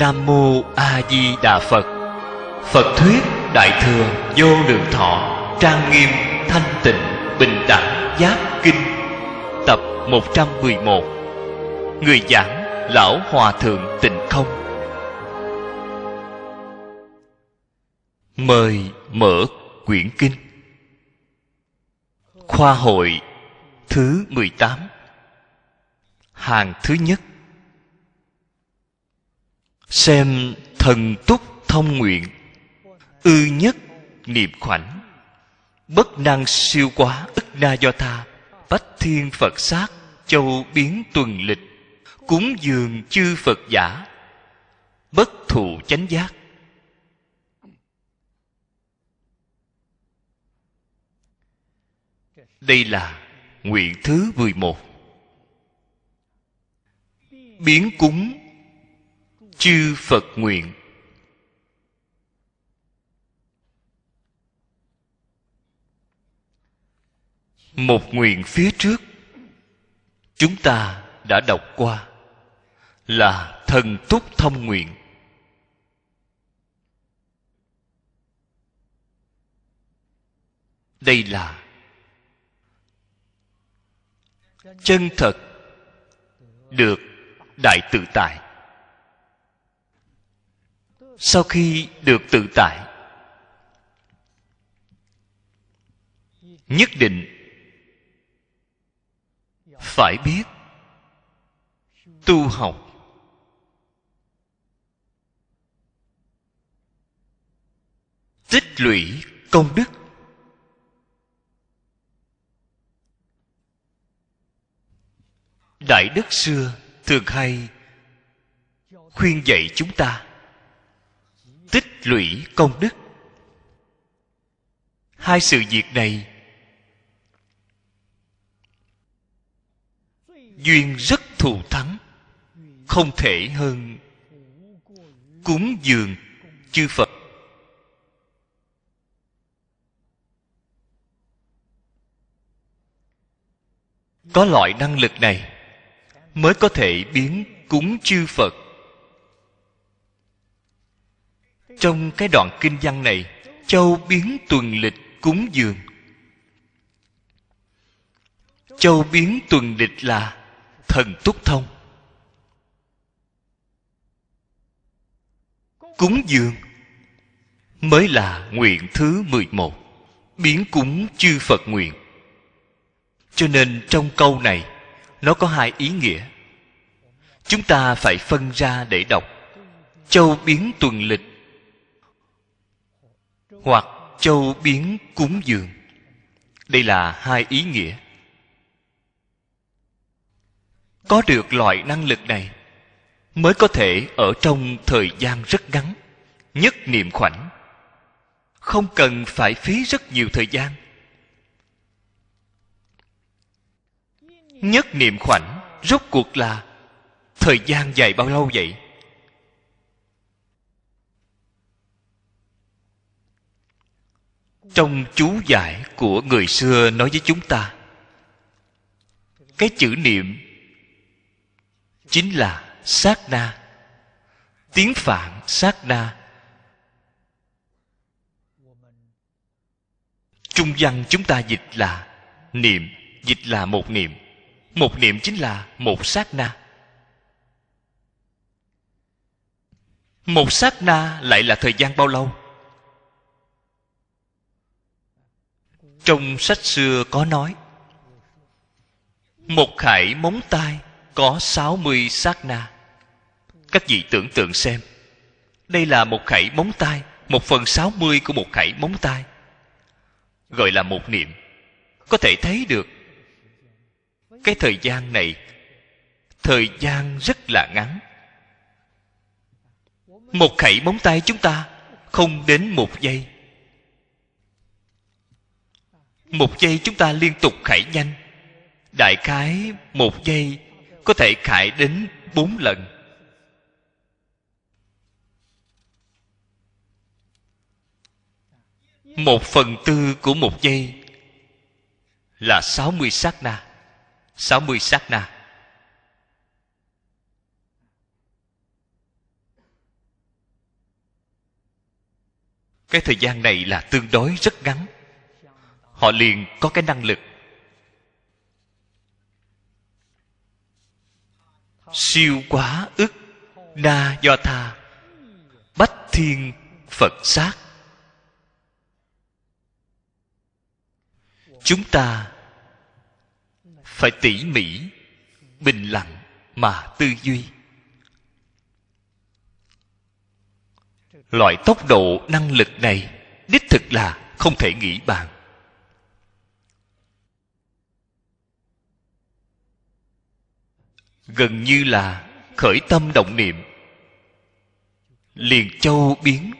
Nam Mô A Di Đà Phật Phật Thuyết Đại Thừa Vô Lượng Thọ Trang Nghiêm Thanh Tịnh Bình Đẳng Giác Kinh Tập 111 Người giảng Lão Hòa Thượng Tịnh Không Mời mở quyển kinh Khoa hội thứ 18 Hàng thứ nhất xem thần túc thông nguyện ư nhất niệm khoảnh bất năng siêu quá ức na do tha bách thiên phật sát châu biến tuần lịch cúng dường chư phật giả bất thụ chánh giác đây là nguyện thứ 11 biến cúng chư phật nguyện một nguyện phía trước chúng ta đã đọc qua là thần túc thông nguyện đây là chân thật được đại tự tại sau khi được tự tại nhất định phải biết tu học tích lũy công đức đại đức xưa thường hay khuyên dạy chúng ta lũy công đức hai sự việc này duyên rất thù thắng không thể hơn cúng dường chư phật có loại năng lực này mới có thể biến cúng chư phật trong cái đoạn kinh văn này châu biến tuần lịch cúng dường châu biến tuần lịch là thần túc thông cúng dường mới là nguyện thứ 11 biến cúng chư Phật nguyện cho nên trong câu này nó có hai ý nghĩa chúng ta phải phân ra để đọc châu biến tuần lịch hoặc châu biến cúng dường đây là hai ý nghĩa có được loại năng lực này mới có thể ở trong thời gian rất ngắn nhất niệm khoảnh không cần phải phí rất nhiều thời gian nhất niệm khoảnh rốt cuộc là thời gian dài bao lâu vậy trong chú giải của người xưa nói với chúng ta cái chữ niệm chính là sát na tiếng phạn sát na trung văn chúng ta dịch là niệm dịch là một niệm một niệm chính là một sát na một sát na lại là thời gian bao lâu trong sách xưa có nói một khải móng tay có sáu mươi sát na. Các vị tưởng tượng xem, đây là một khải móng tay, một phần sáu mươi của một khải móng tay. Gọi là một niệm. Có thể thấy được cái thời gian này thời gian rất là ngắn. Một khẩy móng tay chúng ta không đến một giây một giây chúng ta liên tục khải nhanh đại khái một giây có thể khải đến bốn lần một phần tư của một giây là sáu mươi sát na sáu mươi sát na cái thời gian này là tương đối rất ngắn họ liền có cái năng lực siêu quá ức na do tha bách thiên phật sát chúng ta phải tỉ mỉ bình lặng mà tư duy loại tốc độ năng lực này đích thực là không thể nghĩ bàn gần như là khởi tâm động niệm liền châu biến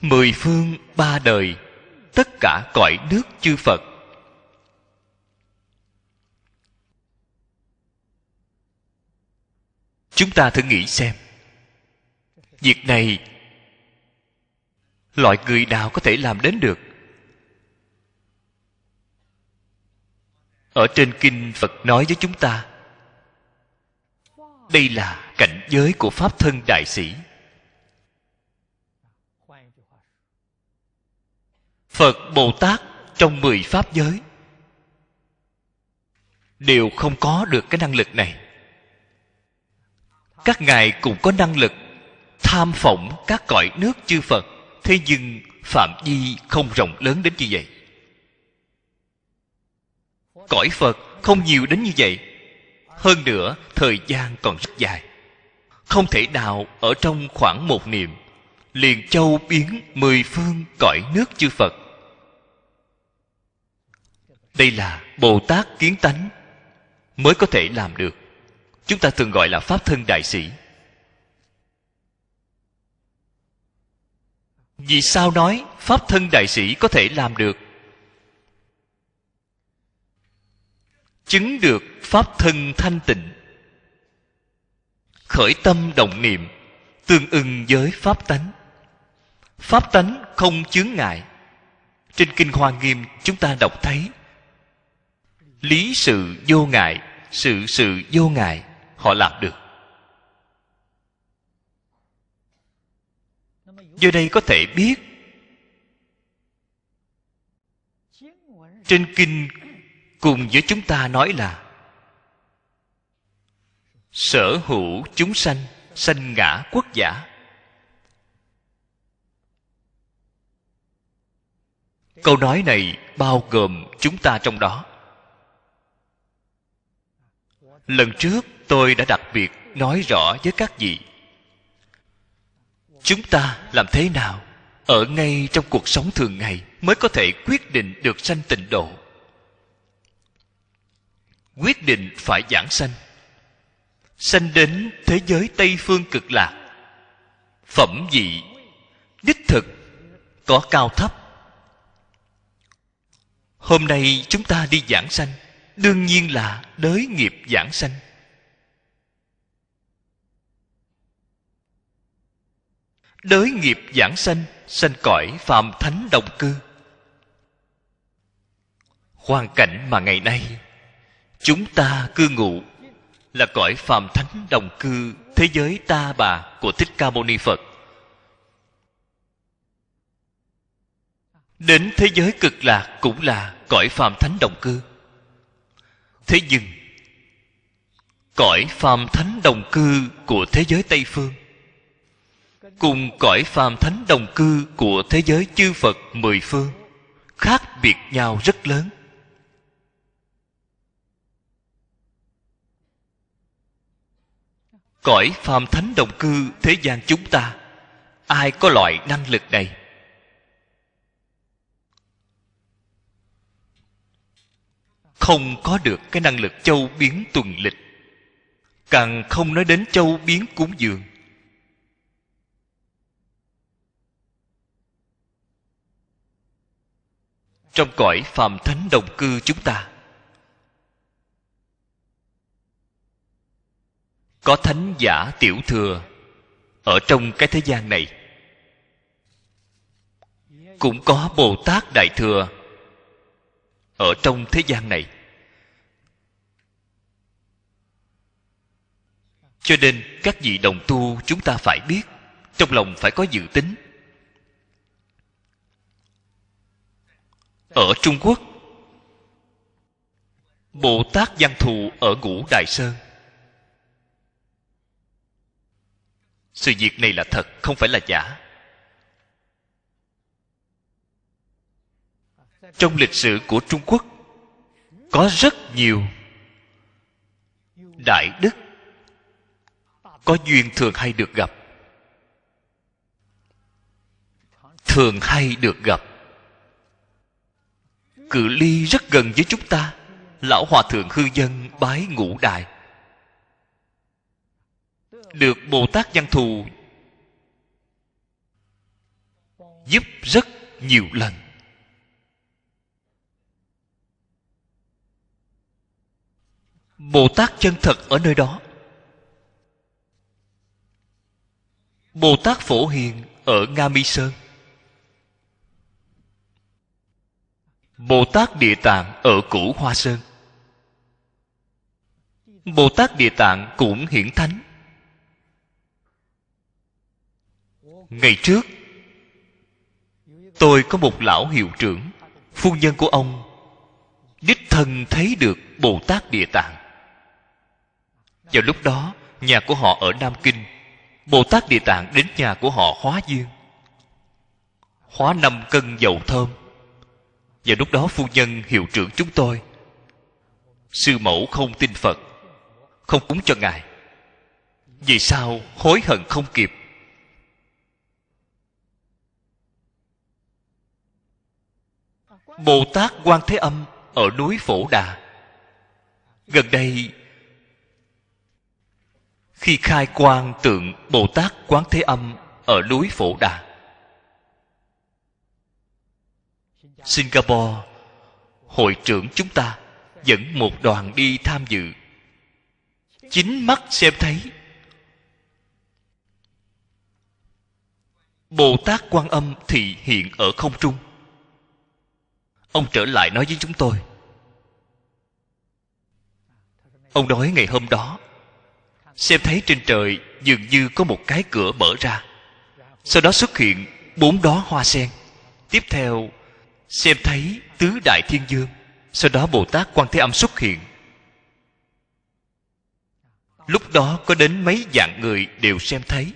mười phương ba đời tất cả cõi nước chư phật chúng ta thử nghĩ xem việc này loại người nào có thể làm đến được ở trên kinh phật nói với chúng ta đây là cảnh giới của pháp thân đại sĩ phật bồ tát trong mười pháp giới đều không có được cái năng lực này các ngài cũng có năng lực tham phỏng các cõi nước chư phật thế nhưng phạm vi không rộng lớn đến như vậy cõi phật không nhiều đến như vậy hơn nữa, thời gian còn rất dài. Không thể nào ở trong khoảng một niệm liền châu biến mười phương cõi nước chư Phật. Đây là Bồ Tát kiến tánh mới có thể làm được. Chúng ta thường gọi là Pháp thân đại sĩ. Vì sao nói Pháp thân đại sĩ có thể làm được? chứng được pháp thân thanh tịnh khởi tâm động niệm tương ưng với pháp tánh pháp tánh không chướng ngại trên kinh hoa nghiêm chúng ta đọc thấy lý sự vô ngại sự sự vô ngại họ làm được do đây có thể biết trên kinh cùng với chúng ta nói là sở hữu chúng sanh sanh ngã quốc giả câu nói này bao gồm chúng ta trong đó lần trước tôi đã đặc biệt nói rõ với các vị chúng ta làm thế nào ở ngay trong cuộc sống thường ngày mới có thể quyết định được sanh tịnh độ quyết định phải giảng sanh sanh đến thế giới tây phương cực lạc phẩm vị đích thực có cao thấp hôm nay chúng ta đi giảng sanh đương nhiên là đới nghiệp giảng sanh đới nghiệp giảng sanh sanh cõi phạm thánh đồng cư hoàn cảnh mà ngày nay chúng ta cư ngụ là cõi phàm thánh đồng cư thế giới ta bà của thích ca mâu ni phật đến thế giới cực lạc cũng là cõi phàm thánh đồng cư thế nhưng cõi phàm thánh đồng cư của thế giới tây phương cùng cõi phàm thánh đồng cư của thế giới chư phật mười phương khác biệt nhau rất lớn cõi phàm thánh đồng cư thế gian chúng ta ai có loại năng lực này không có được cái năng lực châu biến tuần lịch càng không nói đến châu biến cúng dường trong cõi phàm thánh đồng cư chúng ta có thánh giả tiểu thừa ở trong cái thế gian này cũng có bồ tát đại thừa ở trong thế gian này cho nên các vị đồng tu chúng ta phải biết trong lòng phải có dự tính ở trung quốc bồ tát văn thù ở ngũ đại sơn sự việc này là thật không phải là giả trong lịch sử của trung quốc có rất nhiều đại đức có duyên thường hay được gặp thường hay được gặp cự ly rất gần với chúng ta lão hòa thượng hư dân bái ngũ đài được bồ tát văn thù giúp rất nhiều lần bồ tát chân thật ở nơi đó bồ tát phổ hiền ở nga mi sơn bồ tát địa tạng ở cửu hoa sơn bồ tát địa tạng cũng hiển thánh ngày trước tôi có một lão hiệu trưởng phu nhân của ông đích thân thấy được bồ tát địa tạng vào lúc đó nhà của họ ở nam kinh bồ tát địa tạng đến nhà của họ hóa dương hóa năm cân dầu thơm và lúc đó phu nhân hiệu trưởng chúng tôi sư mẫu không tin phật không cúng cho ngài vì sao hối hận không kịp bồ tát quan thế âm ở núi phổ đà gần đây khi khai quan tượng bồ tát quán thế âm ở núi phổ đà singapore hội trưởng chúng ta dẫn một đoàn đi tham dự chính mắt xem thấy bồ tát quan âm thị hiện ở không trung ông trở lại nói với chúng tôi ông nói ngày hôm đó xem thấy trên trời dường như có một cái cửa mở ra sau đó xuất hiện bốn đó hoa sen tiếp theo xem thấy tứ đại thiên dương sau đó bồ tát quan thế âm xuất hiện lúc đó có đến mấy dạng người đều xem thấy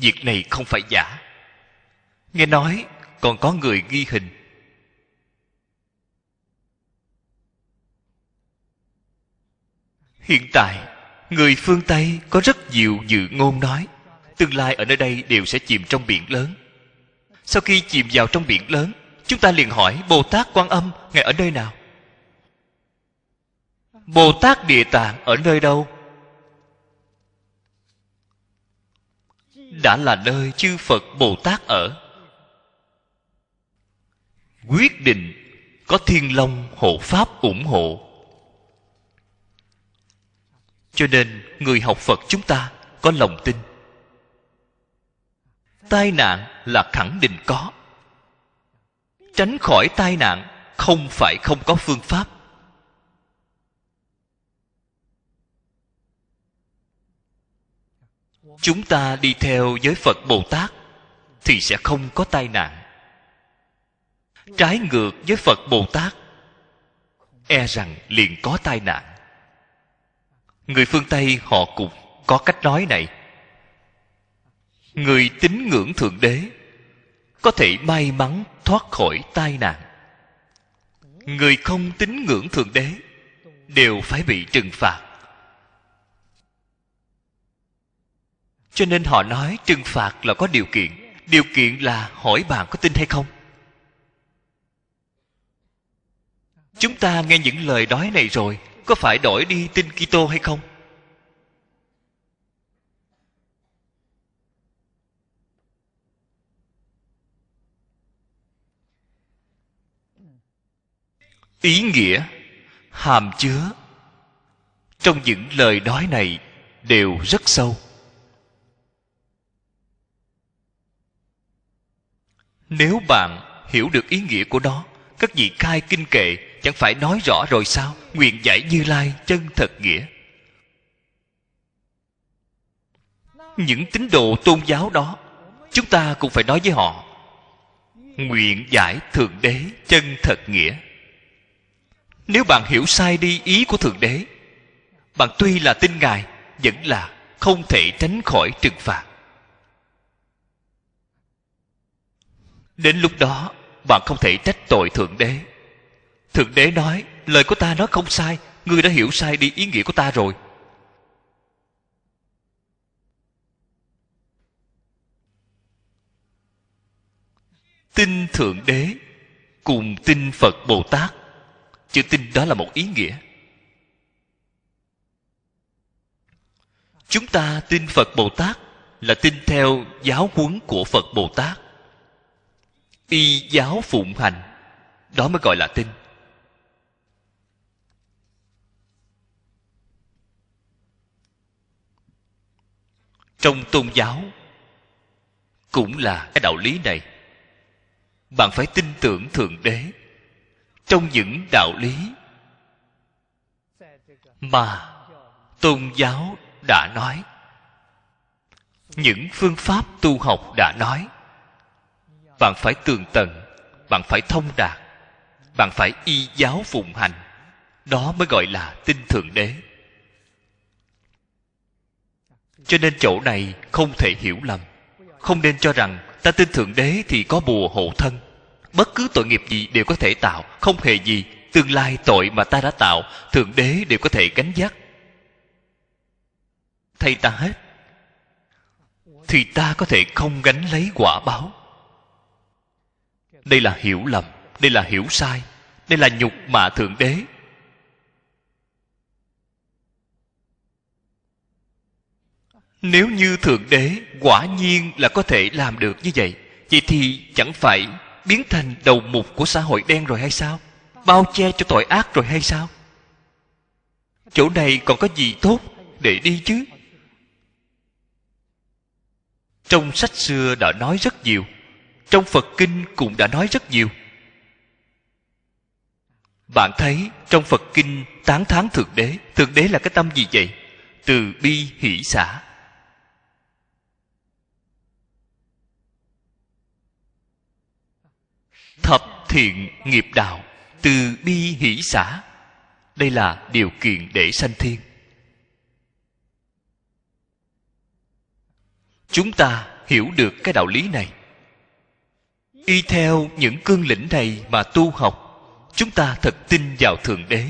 việc này không phải giả nghe nói còn có người ghi hình hiện tại người phương tây có rất nhiều dự ngôn nói tương lai ở nơi đây đều sẽ chìm trong biển lớn sau khi chìm vào trong biển lớn chúng ta liền hỏi bồ tát quan âm ngài ở nơi nào bồ tát địa tạng ở nơi đâu đã là nơi chư phật bồ tát ở quyết định có thiên long hộ pháp ủng hộ cho nên người học phật chúng ta có lòng tin tai nạn là khẳng định có tránh khỏi tai nạn không phải không có phương pháp chúng ta đi theo giới phật bồ tát thì sẽ không có tai nạn trái ngược với phật bồ tát e rằng liền có tai nạn người phương tây họ cũng có cách nói này người tín ngưỡng thượng đế có thể may mắn thoát khỏi tai nạn người không tín ngưỡng thượng đế đều phải bị trừng phạt Cho nên họ nói trừng phạt là có điều kiện Điều kiện là hỏi bạn có tin hay không Chúng ta nghe những lời đói này rồi Có phải đổi đi tin Kitô hay không? Ý nghĩa hàm chứa trong những lời nói này đều rất sâu Nếu bạn hiểu được ý nghĩa của nó, các vị khai kinh kệ chẳng phải nói rõ rồi sao? Nguyện giải Như Lai chân thật nghĩa. Những tín đồ tôn giáo đó, chúng ta cũng phải nói với họ. Nguyện giải Thượng Đế chân thật nghĩa. Nếu bạn hiểu sai đi ý của Thượng Đế, bạn tuy là tin Ngài, vẫn là không thể tránh khỏi trừng phạt. Đến lúc đó, bạn không thể trách tội Thượng Đế. Thượng Đế nói, lời của ta nói không sai, ngươi đã hiểu sai đi ý nghĩa của ta rồi. Tin Thượng Đế cùng tin Phật Bồ Tát. Chữ tin đó là một ý nghĩa. Chúng ta tin Phật Bồ Tát là tin theo giáo huấn của Phật Bồ Tát y giáo phụng hành đó mới gọi là tin trong tôn giáo cũng là cái đạo lý này bạn phải tin tưởng thượng đế trong những đạo lý mà tôn giáo đã nói những phương pháp tu học đã nói bạn phải tường tận bạn phải thông đạt bạn phải y giáo phụng hành đó mới gọi là tin thượng đế cho nên chỗ này không thể hiểu lầm không nên cho rằng ta tin thượng đế thì có bùa hộ thân bất cứ tội nghiệp gì đều có thể tạo không hề gì tương lai tội mà ta đã tạo thượng đế đều có thể gánh vác thay ta hết thì ta có thể không gánh lấy quả báo đây là hiểu lầm đây là hiểu sai đây là nhục mạ thượng đế nếu như thượng đế quả nhiên là có thể làm được như vậy vậy thì chẳng phải biến thành đầu mục của xã hội đen rồi hay sao bao che cho tội ác rồi hay sao chỗ này còn có gì tốt để đi chứ trong sách xưa đã nói rất nhiều trong phật kinh cũng đã nói rất nhiều bạn thấy trong phật kinh tán thán thượng đế thượng đế là cái tâm gì vậy từ bi hỷ xã thập thiện nghiệp đạo từ bi hỷ xã đây là điều kiện để sanh thiên chúng ta hiểu được cái đạo lý này y theo những cương lĩnh này mà tu học chúng ta thật tin vào thượng đế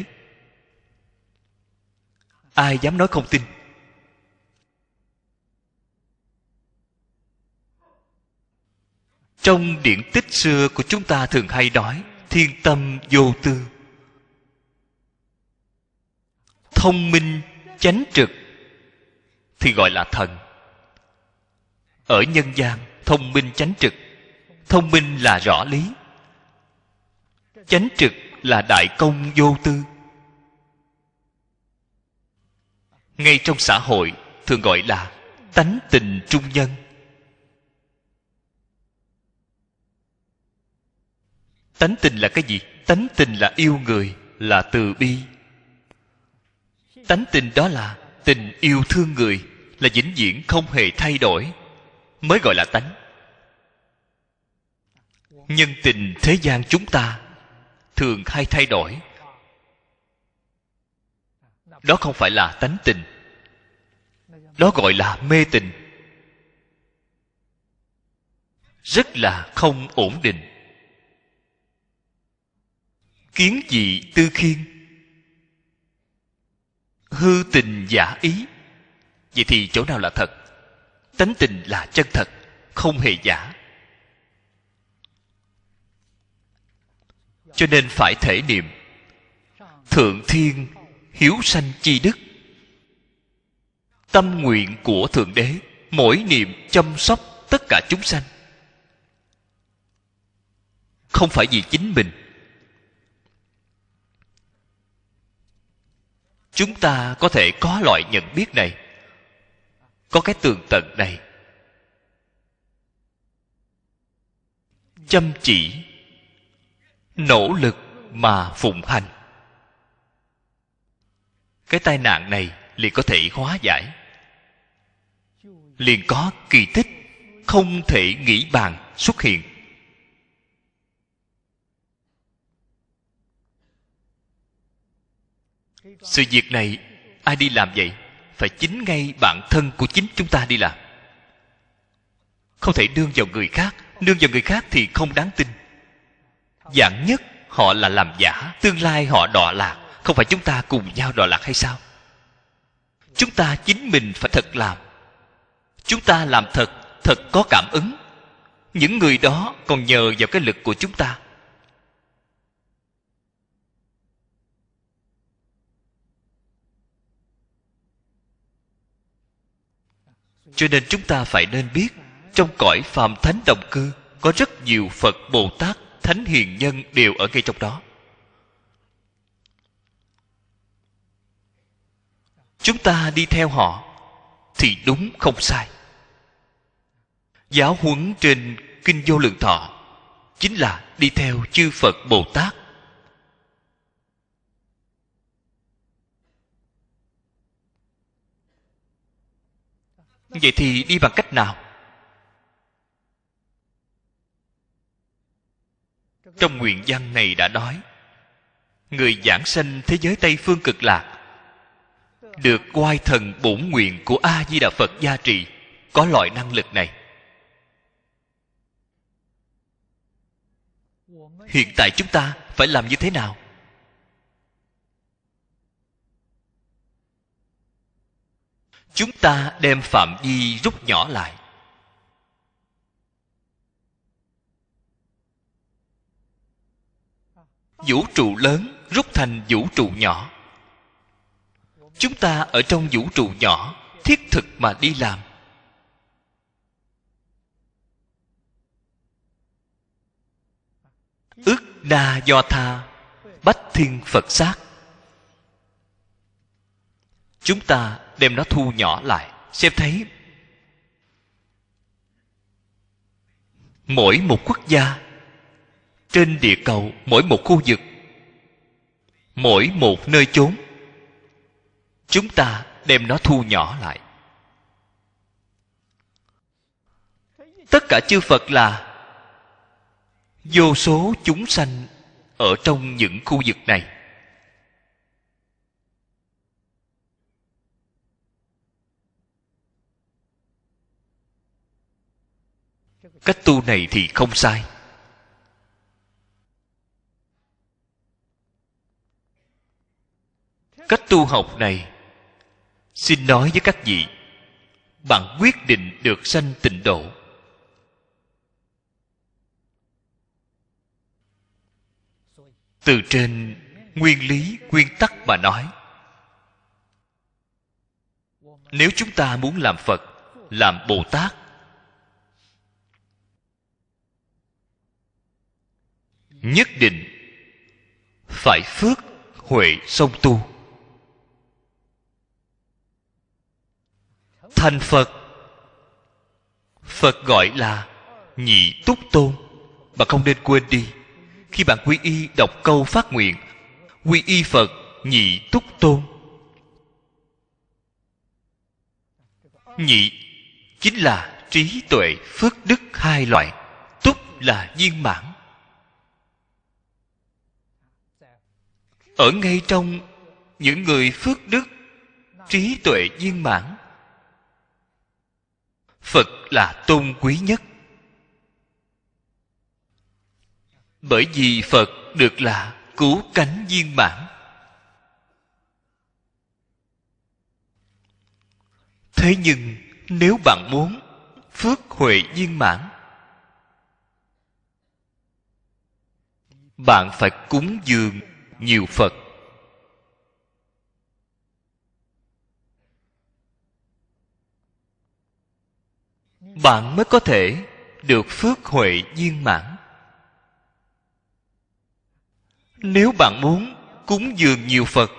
ai dám nói không tin trong điển tích xưa của chúng ta thường hay nói thiên tâm vô tư thông minh chánh trực thì gọi là thần ở nhân gian thông minh chánh trực thông minh là rõ lý chánh trực là đại công vô tư ngay trong xã hội thường gọi là tánh tình trung nhân tánh tình là cái gì tánh tình là yêu người là từ bi tánh tình đó là tình yêu thương người là vĩnh viễn không hề thay đổi mới gọi là tánh nhân tình thế gian chúng ta thường hay thay đổi đó không phải là tánh tình đó gọi là mê tình rất là không ổn định kiến dị tư khiên hư tình giả ý vậy thì chỗ nào là thật tánh tình là chân thật không hề giả cho nên phải thể niệm thượng thiên hiếu sanh chi đức tâm nguyện của thượng đế mỗi niệm chăm sóc tất cả chúng sanh không phải vì chính mình chúng ta có thể có loại nhận biết này có cái tường tận này chăm chỉ nỗ lực mà phụng hành cái tai nạn này liền có thể hóa giải liền có kỳ tích không thể nghĩ bàn xuất hiện sự việc này ai đi làm vậy phải chính ngay bản thân của chính chúng ta đi làm không thể đương vào người khác đương vào người khác thì không đáng tin Dạng nhất họ là làm giả Tương lai họ đọa lạc Không phải chúng ta cùng nhau đọa lạc hay sao Chúng ta chính mình phải thật làm Chúng ta làm thật Thật có cảm ứng Những người đó còn nhờ vào cái lực của chúng ta Cho nên chúng ta phải nên biết Trong cõi phàm thánh đồng cư Có rất nhiều Phật Bồ Tát thánh hiền nhân đều ở ngay trong đó chúng ta đi theo họ thì đúng không sai giáo huấn trên kinh vô lượng thọ chính là đi theo chư phật bồ tát vậy thì đi bằng cách nào trong nguyện văn này đã nói người giảng sanh thế giới tây phương cực lạc được quai thần bổn nguyện của a di đà phật gia trì có loại năng lực này hiện tại chúng ta phải làm như thế nào chúng ta đem phạm vi rút nhỏ lại vũ trụ lớn rút thành vũ trụ nhỏ chúng ta ở trong vũ trụ nhỏ thiết thực mà đi làm ức đa do tha bách thiên phật sát chúng ta đem nó thu nhỏ lại xem thấy mỗi một quốc gia trên địa cầu mỗi một khu vực mỗi một nơi chốn chúng ta đem nó thu nhỏ lại tất cả chư phật là vô số chúng sanh ở trong những khu vực này cách tu này thì không sai tu học này xin nói với các vị bạn quyết định được sanh tịnh độ từ trên nguyên lý nguyên tắc mà nói nếu chúng ta muốn làm phật làm bồ tát nhất định phải phước huệ sông tu thành phật phật gọi là nhị túc tôn bạn không nên quên đi khi bạn quy y đọc câu phát nguyện quy y phật nhị túc tôn nhị chính là trí tuệ phước đức hai loại túc là viên mãn ở ngay trong những người phước đức trí tuệ viên mãn phật là tôn quý nhất bởi vì phật được là cứu cánh viên mãn thế nhưng nếu bạn muốn phước huệ viên mãn bạn phải cúng dường nhiều phật bạn mới có thể được phước huệ viên mãn nếu bạn muốn cúng dường nhiều phật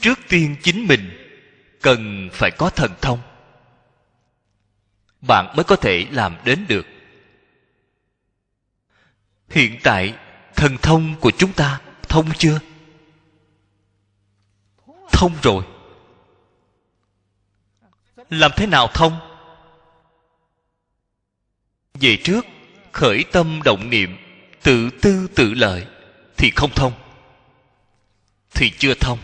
trước tiên chính mình cần phải có thần thông bạn mới có thể làm đến được hiện tại thần thông của chúng ta thông chưa thông rồi làm thế nào thông về trước khởi tâm động niệm tự tư tự lợi thì không thông thì chưa thông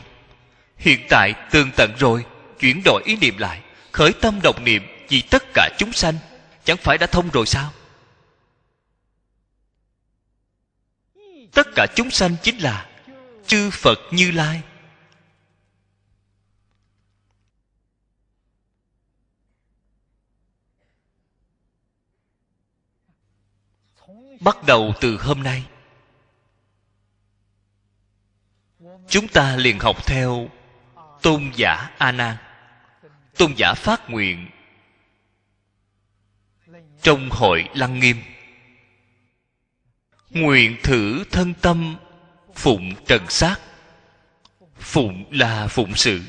hiện tại tường tận rồi chuyển đổi ý niệm lại khởi tâm động niệm vì tất cả chúng sanh chẳng phải đã thông rồi sao tất cả chúng sanh chính là chư phật như lai bắt đầu từ hôm nay chúng ta liền học theo tôn giả a nan tôn giả phát nguyện trong hội lăng nghiêm nguyện thử thân tâm phụng trần sát phụng là phụng sự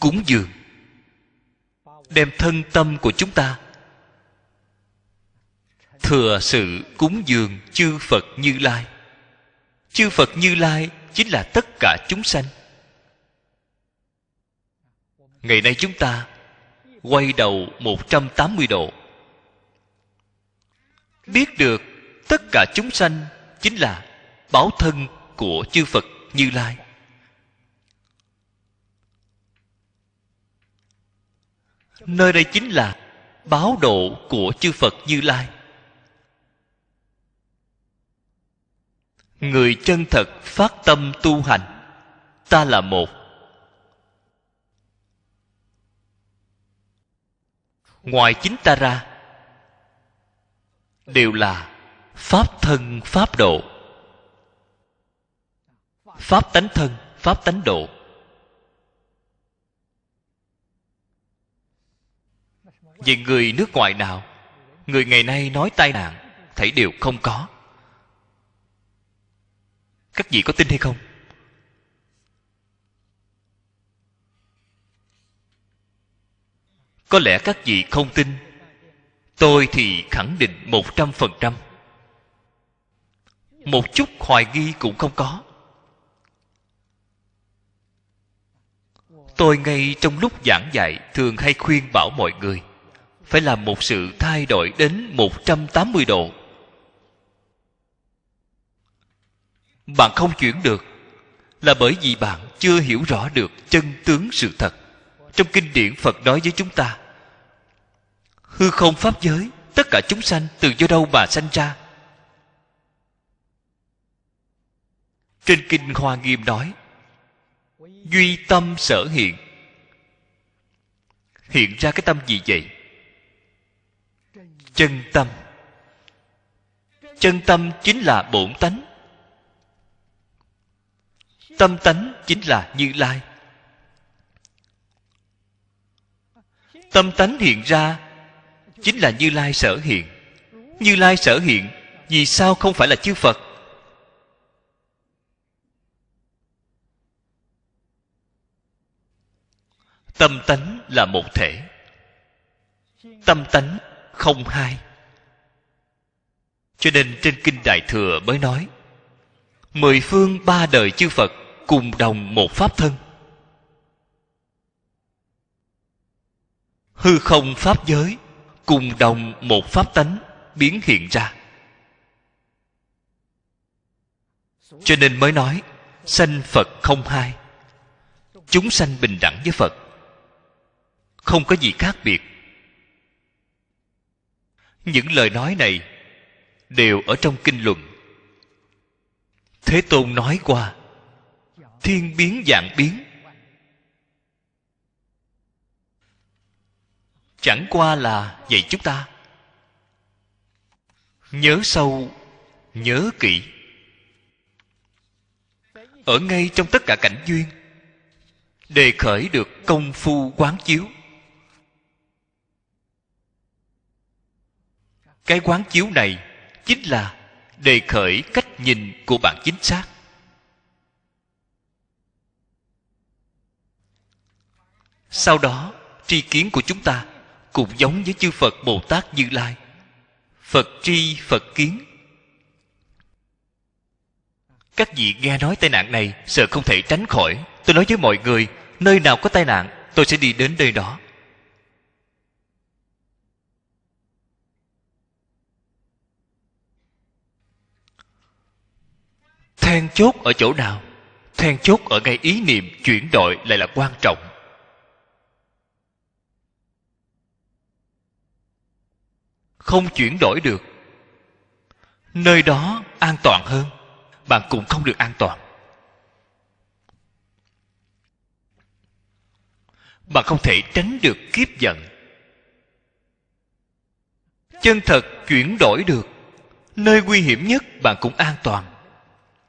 cúng dường đem thân tâm của chúng ta thừa sự cúng dường chư phật như lai chư phật như lai chính là tất cả chúng sanh ngày nay chúng ta quay đầu 180 độ biết được tất cả chúng sanh chính là báo thân của chư phật như lai nơi đây chính là báo độ của chư phật như lai người chân thật phát tâm tu hành ta là một ngoài chính ta ra đều là pháp thân pháp độ pháp tánh thân pháp tánh độ vì người nước ngoài nào người ngày nay nói tai nạn thấy đều không có các vị có tin hay không có lẽ các vị không tin tôi thì khẳng định một trăm phần trăm một chút hoài nghi cũng không có tôi ngay trong lúc giảng dạy thường hay khuyên bảo mọi người phải làm một sự thay đổi đến 180 độ bạn không chuyển được là bởi vì bạn chưa hiểu rõ được chân tướng sự thật trong kinh điển phật nói với chúng ta hư không pháp giới tất cả chúng sanh từ do đâu mà sanh ra trên kinh hoa nghiêm nói duy tâm sở hiện hiện ra cái tâm gì vậy chân tâm chân tâm chính là bổn tánh tâm tánh chính là như lai tâm tánh hiện ra chính là như lai sở hiện như lai sở hiện vì sao không phải là chư phật tâm tánh là một thể tâm tánh không hai cho nên trên kinh đại thừa mới nói mười phương ba đời chư phật cùng đồng một pháp thân hư không pháp giới cùng đồng một pháp tánh biến hiện ra cho nên mới nói sanh phật không hai chúng sanh bình đẳng với phật không có gì khác biệt những lời nói này đều ở trong kinh luận thế tôn nói qua thiên biến dạng biến chẳng qua là dạy chúng ta nhớ sâu nhớ kỹ ở ngay trong tất cả cảnh duyên đề khởi được công phu quán chiếu cái quán chiếu này chính là đề khởi cách nhìn của bạn chính xác sau đó tri kiến của chúng ta cũng giống với chư phật bồ tát như lai phật tri phật kiến các vị nghe nói tai nạn này sợ không thể tránh khỏi tôi nói với mọi người nơi nào có tai nạn tôi sẽ đi đến nơi đó then chốt ở chỗ nào then chốt ở ngay ý niệm chuyển đổi lại là quan trọng không chuyển đổi được nơi đó an toàn hơn bạn cũng không được an toàn bạn không thể tránh được kiếp giận chân thật chuyển đổi được nơi nguy hiểm nhất bạn cũng an toàn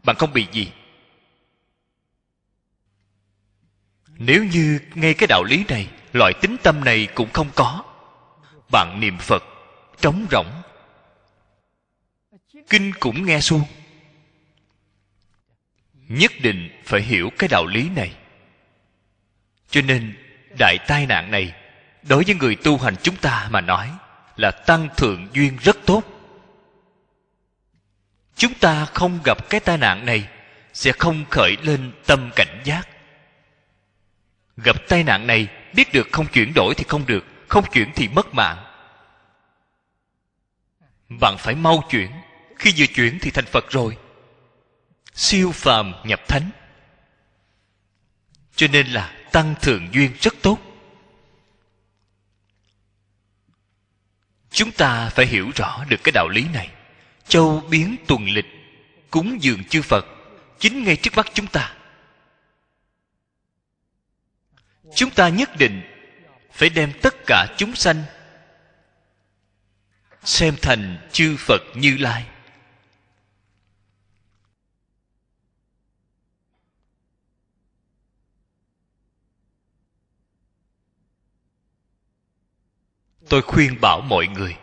bạn không bị gì nếu như ngay cái đạo lý này loại tính tâm này cũng không có bạn niệm phật trống rỗng kinh cũng nghe suông nhất định phải hiểu cái đạo lý này cho nên đại tai nạn này đối với người tu hành chúng ta mà nói là tăng thượng duyên rất tốt chúng ta không gặp cái tai nạn này sẽ không khởi lên tâm cảnh giác gặp tai nạn này biết được không chuyển đổi thì không được không chuyển thì mất mạng bạn phải mau chuyển khi vừa chuyển thì thành phật rồi siêu phàm nhập thánh cho nên là tăng thượng duyên rất tốt chúng ta phải hiểu rõ được cái đạo lý này châu biến tuần lịch cúng dường chư phật chính ngay trước mắt chúng ta chúng ta nhất định phải đem tất cả chúng sanh xem thành chư phật như lai tôi khuyên bảo mọi người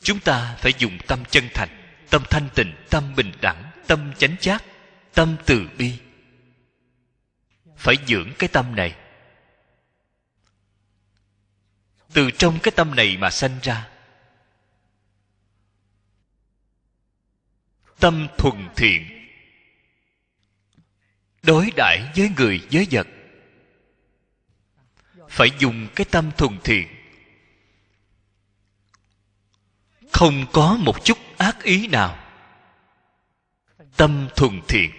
chúng ta phải dùng tâm chân thành tâm thanh tịnh tâm bình đẳng tâm chánh giác tâm từ bi phải dưỡng cái tâm này từ trong cái tâm này mà sanh ra tâm thuần thiện đối đãi với người với vật phải dùng cái tâm thuần thiện không có một chút ác ý nào tâm thuần thiện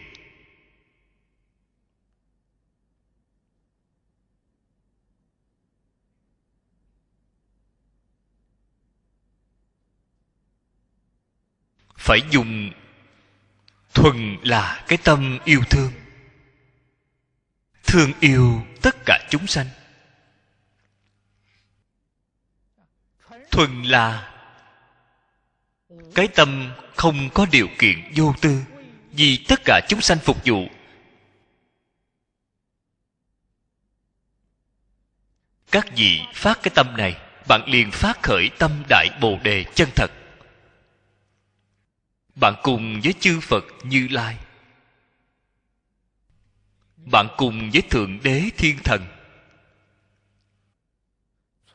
phải dùng thuần là cái tâm yêu thương thương yêu tất cả chúng sanh thuần là cái tâm không có điều kiện vô tư vì tất cả chúng sanh phục vụ các vị phát cái tâm này bạn liền phát khởi tâm đại bồ đề chân thật bạn cùng với chư phật như lai bạn cùng với thượng đế thiên thần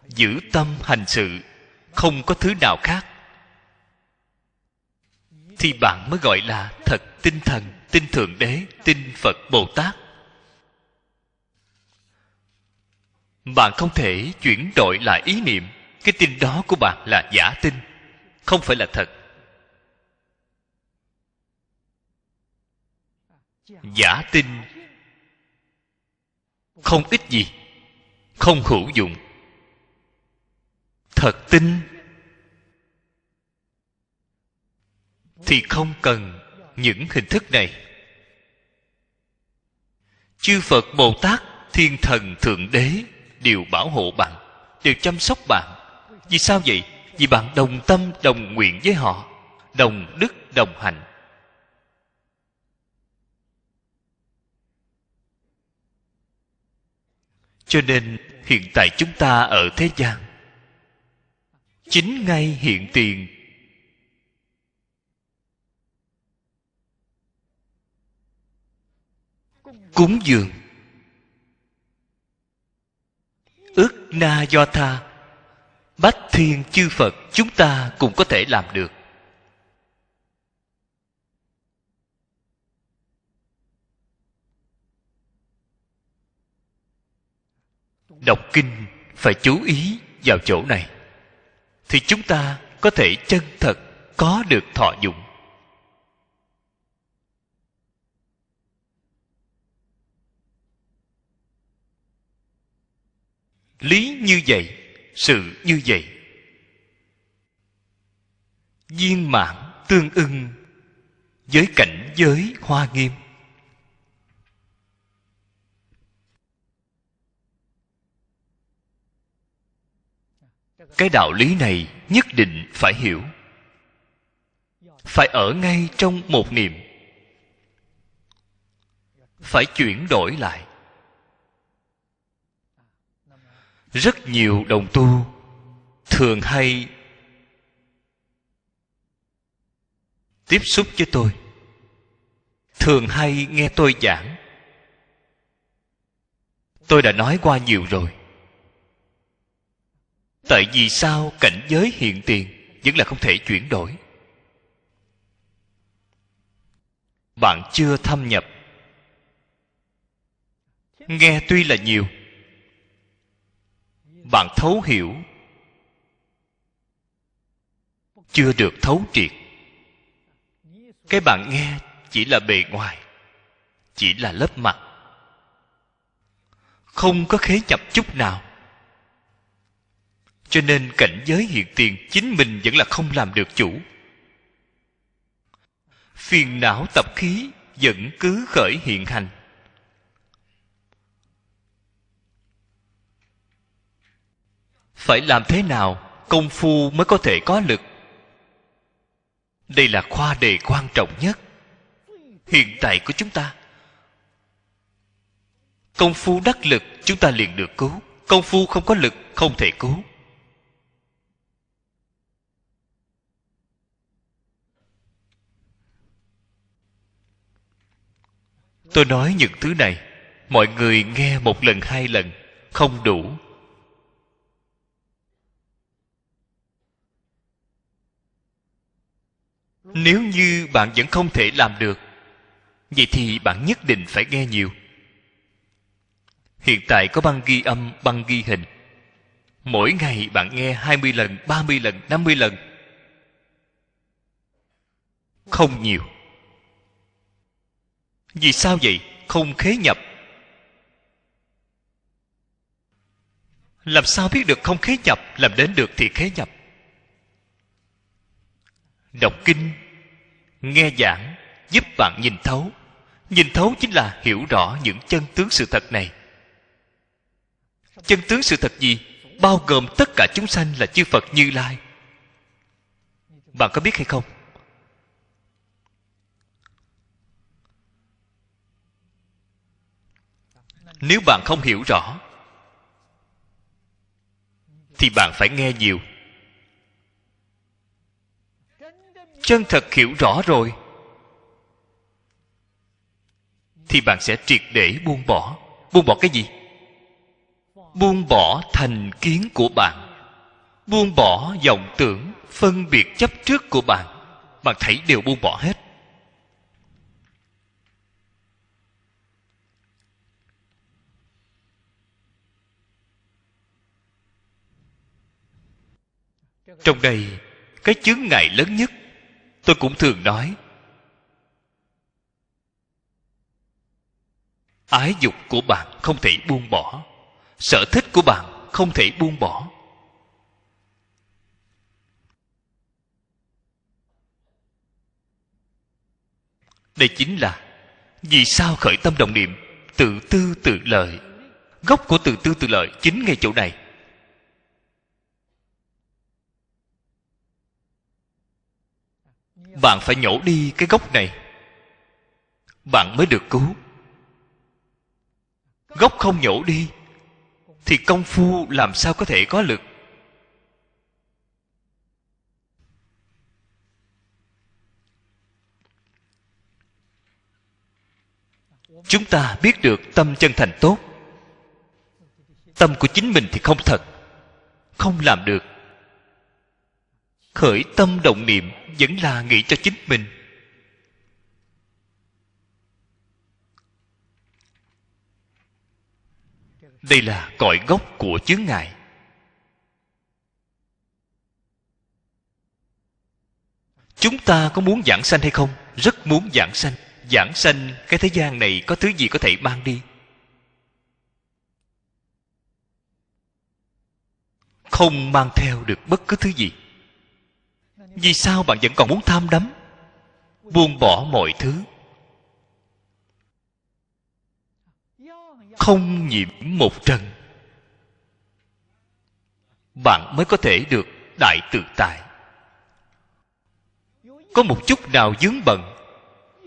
giữ tâm hành sự không có thứ nào khác thì bạn mới gọi là thật tinh thần tin thượng đế tin phật bồ tát bạn không thể chuyển đổi lại ý niệm cái tin đó của bạn là giả tin không phải là thật giả tin không ích gì không hữu dụng thật tin thì không cần những hình thức này chư phật bồ tát thiên thần thượng đế đều bảo hộ bạn đều chăm sóc bạn vì sao vậy vì bạn đồng tâm đồng nguyện với họ đồng đức đồng hành cho nên hiện tại chúng ta ở thế gian chính ngay hiện tiền cúng dường ức na do tha bách thiên chư phật chúng ta cũng có thể làm được đọc kinh phải chú ý vào chỗ này thì chúng ta có thể chân thật có được thọ dụng lý như vậy sự như vậy viên mãn tương ưng với cảnh giới hoa nghiêm cái đạo lý này nhất định phải hiểu phải ở ngay trong một niệm phải chuyển đổi lại rất nhiều đồng tu thường hay tiếp xúc với tôi thường hay nghe tôi giảng tôi đã nói qua nhiều rồi tại vì sao cảnh giới hiện tiền vẫn là không thể chuyển đổi bạn chưa thâm nhập nghe tuy là nhiều bạn thấu hiểu chưa được thấu triệt cái bạn nghe chỉ là bề ngoài chỉ là lớp mặt không có khế nhập chút nào cho nên cảnh giới hiện tiền chính mình vẫn là không làm được chủ phiền não tập khí vẫn cứ khởi hiện hành phải làm thế nào công phu mới có thể có lực đây là khoa đề quan trọng nhất hiện tại của chúng ta công phu đắc lực chúng ta liền được cứu công phu không có lực không thể cứu tôi nói những thứ này mọi người nghe một lần hai lần không đủ nếu như bạn vẫn không thể làm được vậy thì bạn nhất định phải nghe nhiều hiện tại có băng ghi âm băng ghi hình mỗi ngày bạn nghe 20 lần 30 lần 50 lần không nhiều vì sao vậy? Không khế nhập. Làm sao biết được không khế nhập, làm đến được thì khế nhập? Đọc kinh, nghe giảng, giúp bạn nhìn thấu. Nhìn thấu chính là hiểu rõ những chân tướng sự thật này. Chân tướng sự thật gì? Bao gồm tất cả chúng sanh là chư Phật Như Lai. Bạn có biết hay không? nếu bạn không hiểu rõ thì bạn phải nghe nhiều chân thật hiểu rõ rồi thì bạn sẽ triệt để buông bỏ buông bỏ cái gì buông bỏ thành kiến của bạn buông bỏ vọng tưởng phân biệt chấp trước của bạn bạn thấy đều buông bỏ hết trong đây cái chướng ngại lớn nhất tôi cũng thường nói ái dục của bạn không thể buông bỏ sở thích của bạn không thể buông bỏ đây chính là vì sao khởi tâm đồng niệm tự tư tự lợi gốc của tự tư tự lợi chính ngay chỗ này bạn phải nhổ đi cái gốc này bạn mới được cứu gốc không nhổ đi thì công phu làm sao có thể có lực chúng ta biết được tâm chân thành tốt tâm của chính mình thì không thật không làm được khởi tâm động niệm vẫn là nghĩ cho chính mình đây là cội gốc của chướng ngại chúng ta có muốn giảng sanh hay không rất muốn giảng sanh giảng sanh cái thế gian này có thứ gì có thể mang đi không mang theo được bất cứ thứ gì vì sao bạn vẫn còn muốn tham đắm buông bỏ mọi thứ không nhiễm một trần bạn mới có thể được đại tự tại có một chút nào dướng bận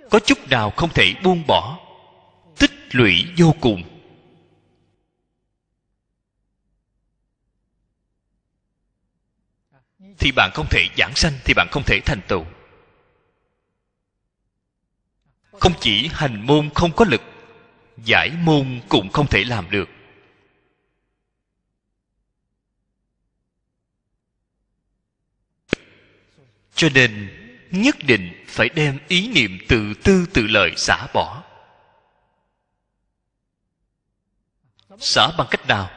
có chút nào không thể buông bỏ tích lũy vô cùng thì bạn không thể giảng sanh thì bạn không thể thành tựu không chỉ hành môn không có lực giải môn cũng không thể làm được cho nên nhất định phải đem ý niệm tự tư tự lợi xả bỏ xả bằng cách nào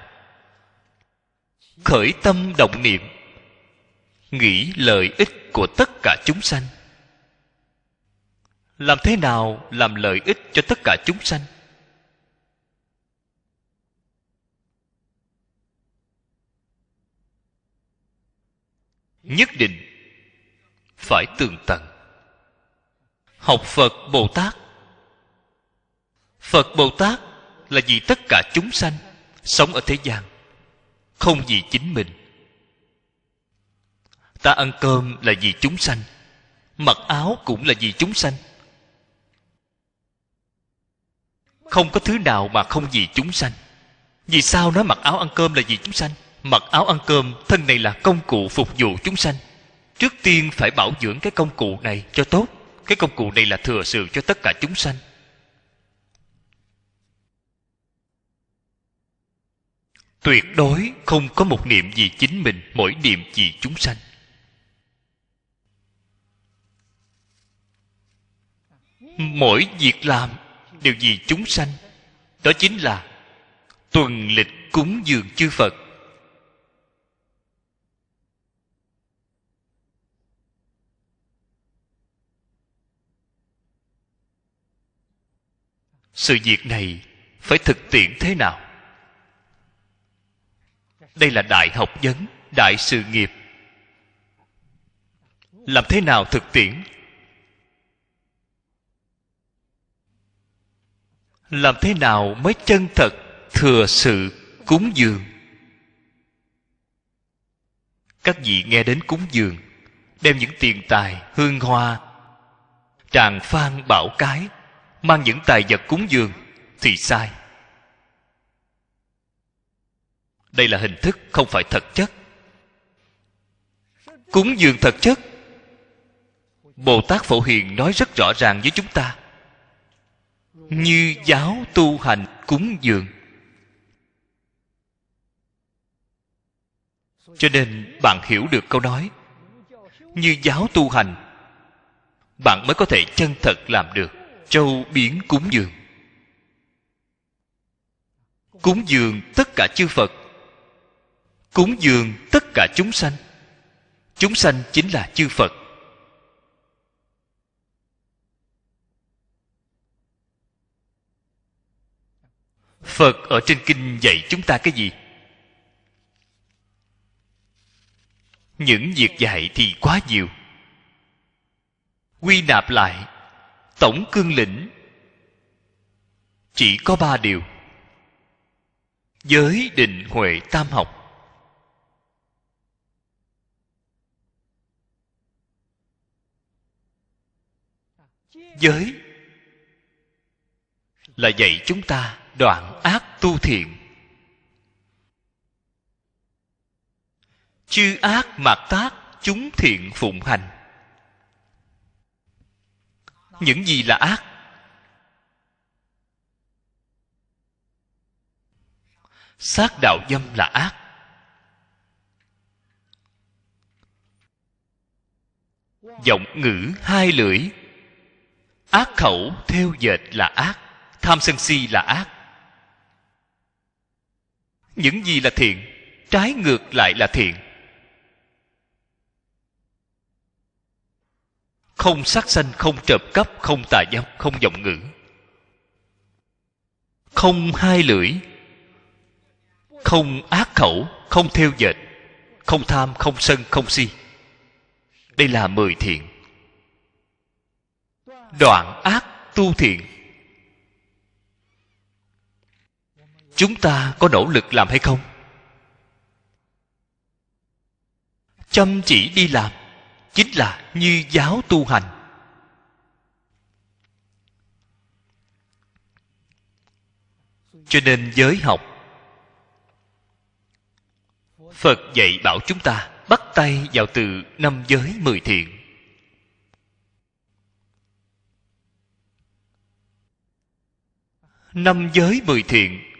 khởi tâm động niệm nghĩ lợi ích của tất cả chúng sanh làm thế nào làm lợi ích cho tất cả chúng sanh nhất định phải tường tận học phật bồ tát phật bồ tát là vì tất cả chúng sanh sống ở thế gian không vì chính mình ta ăn cơm là vì chúng sanh mặc áo cũng là vì chúng sanh không có thứ nào mà không vì chúng sanh vì sao nói mặc áo ăn cơm là vì chúng sanh mặc áo ăn cơm thân này là công cụ phục vụ chúng sanh trước tiên phải bảo dưỡng cái công cụ này cho tốt cái công cụ này là thừa sự cho tất cả chúng sanh tuyệt đối không có một niệm vì chính mình mỗi niệm vì chúng sanh mỗi việc làm đều vì chúng sanh đó chính là tuần lịch cúng dường chư phật sự việc này phải thực tiễn thế nào đây là đại học vấn đại sự nghiệp làm thế nào thực tiễn làm thế nào mới chân thật thừa sự cúng dường các vị nghe đến cúng dường đem những tiền tài hương hoa tràng phan bảo cái mang những tài vật cúng dường thì sai đây là hình thức không phải thật chất cúng dường thật chất bồ tát phổ hiền nói rất rõ ràng với chúng ta như giáo tu hành cúng dường cho nên bạn hiểu được câu nói như giáo tu hành bạn mới có thể chân thật làm được châu biến cúng dường cúng dường tất cả chư phật cúng dường tất cả chúng sanh chúng sanh chính là chư phật phật ở trên kinh dạy chúng ta cái gì những việc dạy thì quá nhiều quy nạp lại tổng cương lĩnh chỉ có ba điều giới định huệ tam học giới là dạy chúng ta đoạn ác tu thiện chư ác mạt tác chúng thiện phụng hành những gì là ác sát đạo dâm là ác giọng ngữ hai lưỡi ác khẩu theo dệt là ác tham sân si là ác những gì là thiện trái ngược lại là thiện không sát sanh không trộm cắp không tà dâm không giọng ngữ không hai lưỡi không ác khẩu không theo dệt không tham không sân không si đây là mười thiện đoạn ác tu thiện chúng ta có nỗ lực làm hay không chăm chỉ đi làm chính là như giáo tu hành cho nên giới học phật dạy bảo chúng ta bắt tay vào từ năm giới mười thiện năm giới mười thiện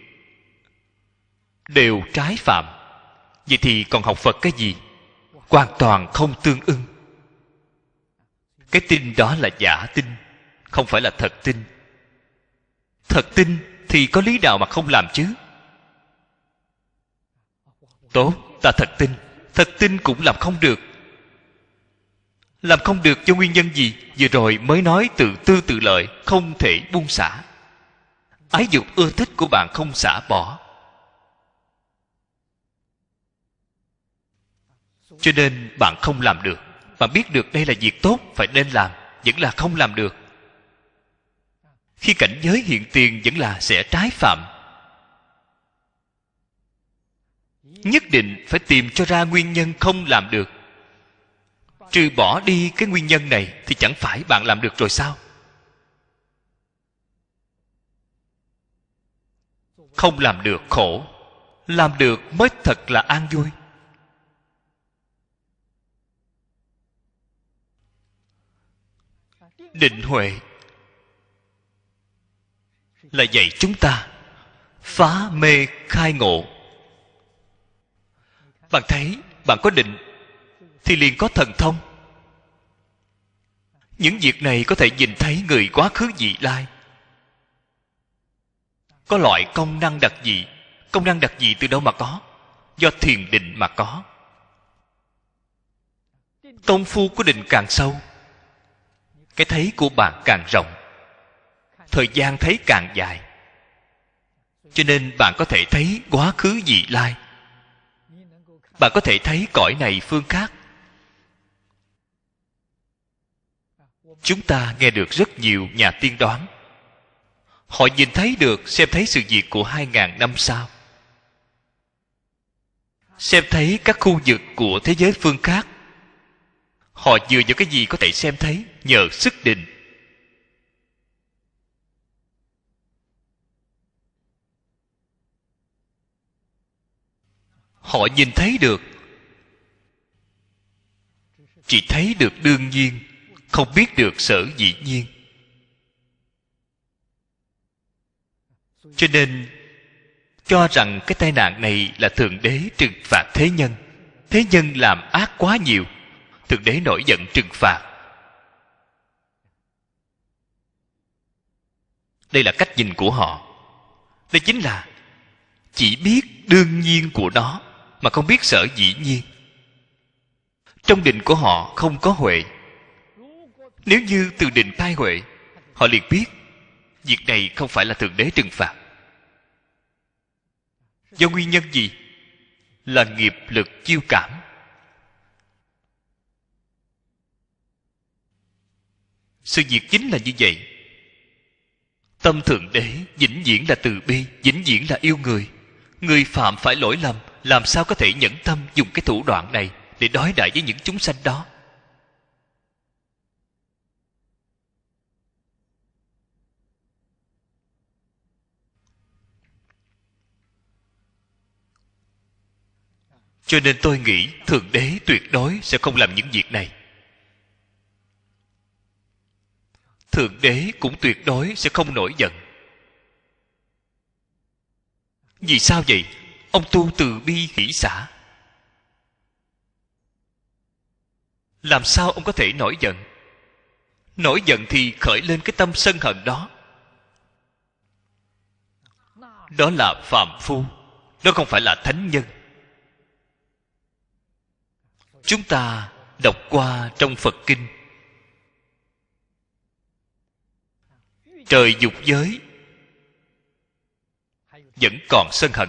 đều trái phạm vậy thì còn học phật cái gì hoàn toàn không tương ưng cái tin đó là giả tin không phải là thật tin thật tin thì có lý nào mà không làm chứ tốt ta thật tin thật tin cũng làm không được làm không được do nguyên nhân gì vừa rồi mới nói tự tư tự lợi không thể buông xả ái dục ưa thích của bạn không xả bỏ cho nên bạn không làm được bạn biết được đây là việc tốt phải nên làm vẫn là không làm được khi cảnh giới hiện tiền vẫn là sẽ trái phạm nhất định phải tìm cho ra nguyên nhân không làm được trừ bỏ đi cái nguyên nhân này thì chẳng phải bạn làm được rồi sao không làm được khổ làm được mới thật là an vui định huệ là dạy chúng ta phá mê khai ngộ bạn thấy bạn có định thì liền có thần thông những việc này có thể nhìn thấy người quá khứ dị lai có loại công năng đặc dị công năng đặc dị từ đâu mà có do thiền định mà có công phu của định càng sâu cái thấy của bạn càng rộng thời gian thấy càng dài cho nên bạn có thể thấy quá khứ dị lai bạn có thể thấy cõi này phương khác chúng ta nghe được rất nhiều nhà tiên đoán họ nhìn thấy được xem thấy sự việc của hai ngàn năm sau xem thấy các khu vực của thế giới phương khác họ dựa vào cái gì có thể xem thấy nhờ sức định họ nhìn thấy được chỉ thấy được đương nhiên không biết được sở dĩ nhiên cho nên cho rằng cái tai nạn này là thượng đế trừng phạt thế nhân thế nhân làm ác quá nhiều thượng đế nổi giận trừng phạt đây là cách nhìn của họ đây chính là chỉ biết đương nhiên của nó mà không biết sở dĩ nhiên trong định của họ không có huệ nếu như từ định tai huệ họ liền biết việc này không phải là thượng đế trừng phạt do nguyên nhân gì là nghiệp lực chiêu cảm sự việc chính là như vậy Tâm Thượng Đế vĩnh viễn là từ bi, vĩnh viễn là yêu người. Người phạm phải lỗi lầm, làm sao có thể nhẫn tâm dùng cái thủ đoạn này để đối đãi với những chúng sanh đó. Cho nên tôi nghĩ Thượng Đế tuyệt đối sẽ không làm những việc này. thượng đế cũng tuyệt đối sẽ không nổi giận vì sao vậy ông tu từ bi hỷ xả. làm sao ông có thể nổi giận nổi giận thì khởi lên cái tâm sân hận đó đó là phàm phu đó không phải là thánh nhân chúng ta đọc qua trong phật kinh trời dục giới vẫn còn sân hận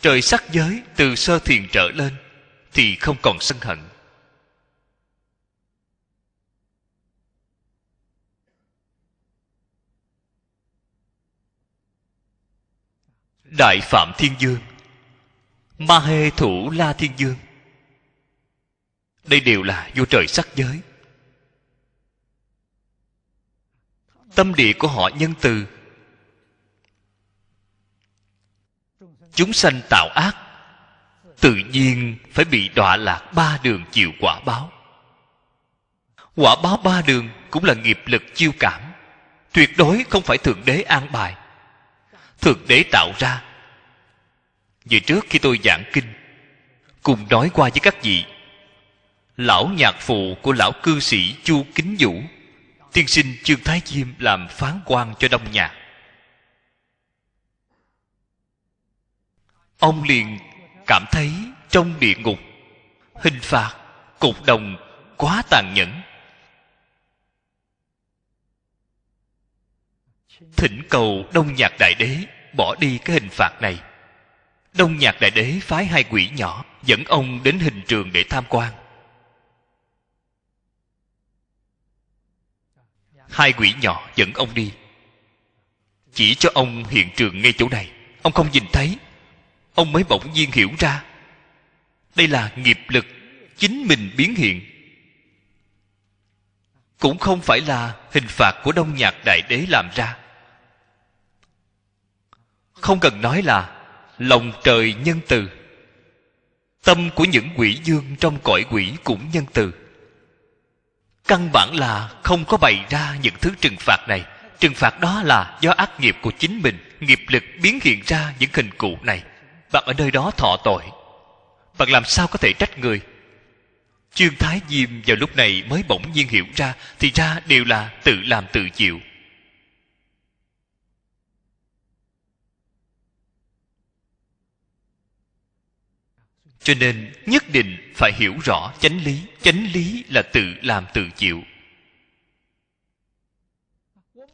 trời sắc giới từ sơ thiền trở lên thì không còn sân hận đại phạm thiên dương ma hê thủ la thiên dương đây đều là vô trời sắc giới tâm địa của họ nhân từ chúng sanh tạo ác tự nhiên phải bị đọa lạc ba đường chịu quả báo quả báo ba đường cũng là nghiệp lực chiêu cảm tuyệt đối không phải thượng đế an bài thượng đế tạo ra vừa trước khi tôi giảng kinh cùng nói qua với các vị lão nhạc phụ của lão cư sĩ chu kính vũ tiên sinh trương thái diêm làm phán quan cho đông nhạc ông liền cảm thấy trong địa ngục hình phạt cục đồng quá tàn nhẫn thỉnh cầu đông nhạc đại đế bỏ đi cái hình phạt này đông nhạc đại đế phái hai quỷ nhỏ dẫn ông đến hình trường để tham quan hai quỷ nhỏ dẫn ông đi chỉ cho ông hiện trường ngay chỗ này ông không nhìn thấy ông mới bỗng nhiên hiểu ra đây là nghiệp lực chính mình biến hiện cũng không phải là hình phạt của đông nhạc đại đế làm ra không cần nói là lòng trời nhân từ tâm của những quỷ dương trong cõi quỷ cũng nhân từ căn bản là không có bày ra những thứ trừng phạt này trừng phạt đó là do ác nghiệp của chính mình nghiệp lực biến hiện ra những hình cụ này bạn ở nơi đó thọ tội bạn làm sao có thể trách người trương thái diêm vào lúc này mới bỗng nhiên hiểu ra thì ra đều là tự làm tự chịu cho nên nhất định phải hiểu rõ chánh lý chánh lý là tự làm tự chịu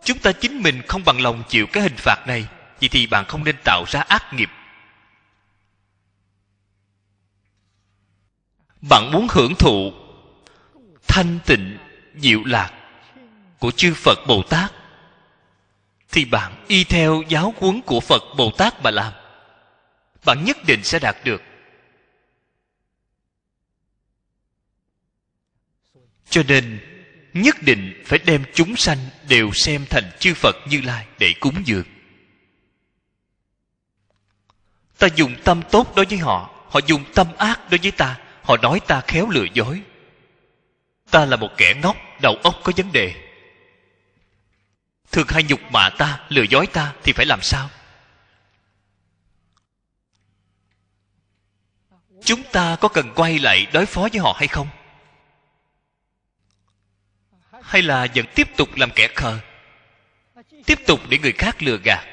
chúng ta chính mình không bằng lòng chịu cái hình phạt này vậy thì bạn không nên tạo ra ác nghiệp bạn muốn hưởng thụ thanh tịnh diệu lạc của chư phật bồ tát thì bạn y theo giáo huấn của phật bồ tát mà làm bạn nhất định sẽ đạt được cho nên nhất định phải đem chúng sanh đều xem thành chư phật như lai để cúng dường ta dùng tâm tốt đối với họ họ dùng tâm ác đối với ta họ nói ta khéo lừa dối ta là một kẻ ngốc đầu óc có vấn đề thường hay nhục mạ ta lừa dối ta thì phải làm sao chúng ta có cần quay lại đối phó với họ hay không hay là vẫn tiếp tục làm kẻ khờ tiếp tục để người khác lừa gạt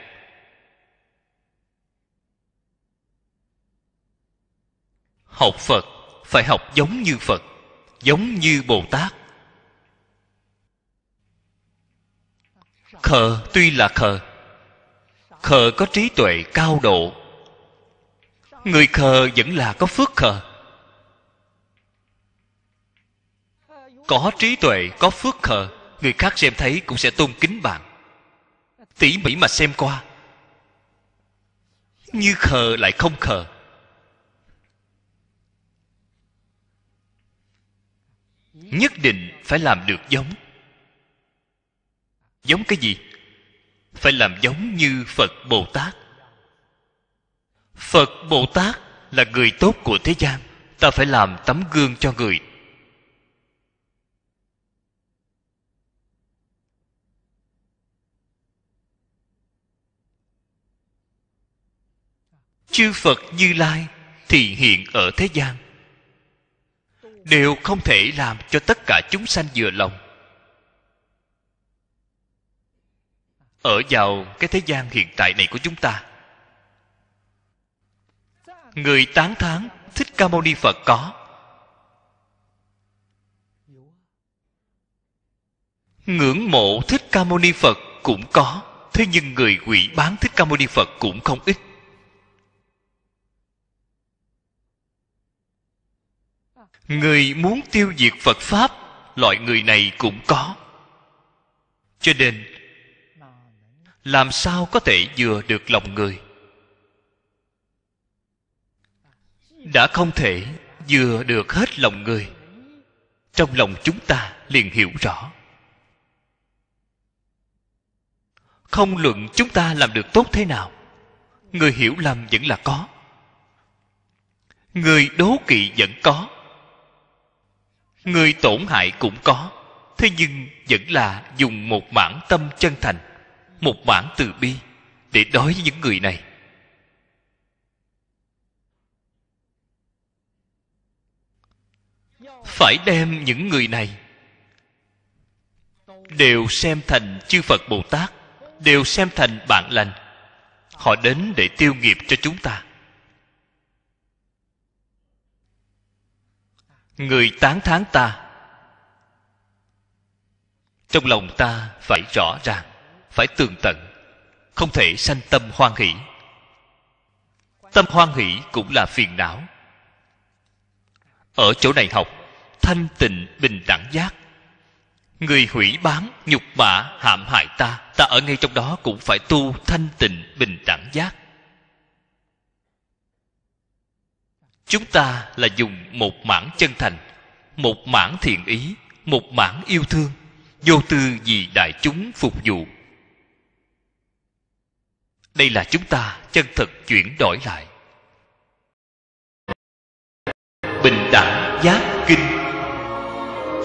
học phật phải học giống như phật giống như bồ tát khờ tuy là khờ khờ có trí tuệ cao độ người khờ vẫn là có phước khờ có trí tuệ có phước khờ người khác xem thấy cũng sẽ tôn kính bạn tỉ mỉ mà xem qua như khờ lại không khờ nhất định phải làm được giống giống cái gì phải làm giống như phật bồ tát phật bồ tát là người tốt của thế gian ta phải làm tấm gương cho người chư phật như lai thì hiện ở thế gian đều không thể làm cho tất cả chúng sanh vừa lòng ở vào cái thế gian hiện tại này của chúng ta người tán thán thích ca mâu ni phật có ngưỡng mộ thích ca mâu ni phật cũng có thế nhưng người quỷ bán thích ca mâu ni phật cũng không ít người muốn tiêu diệt phật pháp loại người này cũng có cho nên làm sao có thể vừa được lòng người đã không thể vừa được hết lòng người trong lòng chúng ta liền hiểu rõ không luận chúng ta làm được tốt thế nào người hiểu lầm vẫn là có người đố kỵ vẫn có người tổn hại cũng có thế nhưng vẫn là dùng một mảng tâm chân thành một mảng từ bi để đối với những người này phải đem những người này đều xem thành chư phật bồ tát đều xem thành bạn lành họ đến để tiêu nghiệp cho chúng ta người tán thán ta trong lòng ta phải rõ ràng phải tường tận không thể sanh tâm hoan hỷ tâm hoan hỷ cũng là phiền não ở chỗ này học thanh tịnh bình đẳng giác người hủy bán nhục mạ hãm hại ta ta ở ngay trong đó cũng phải tu thanh tịnh bình đẳng giác chúng ta là dùng một mảng chân thành một mảng thiện ý một mảng yêu thương vô tư vì đại chúng phục vụ đây là chúng ta chân thực chuyển đổi lại bình đẳng giác kinh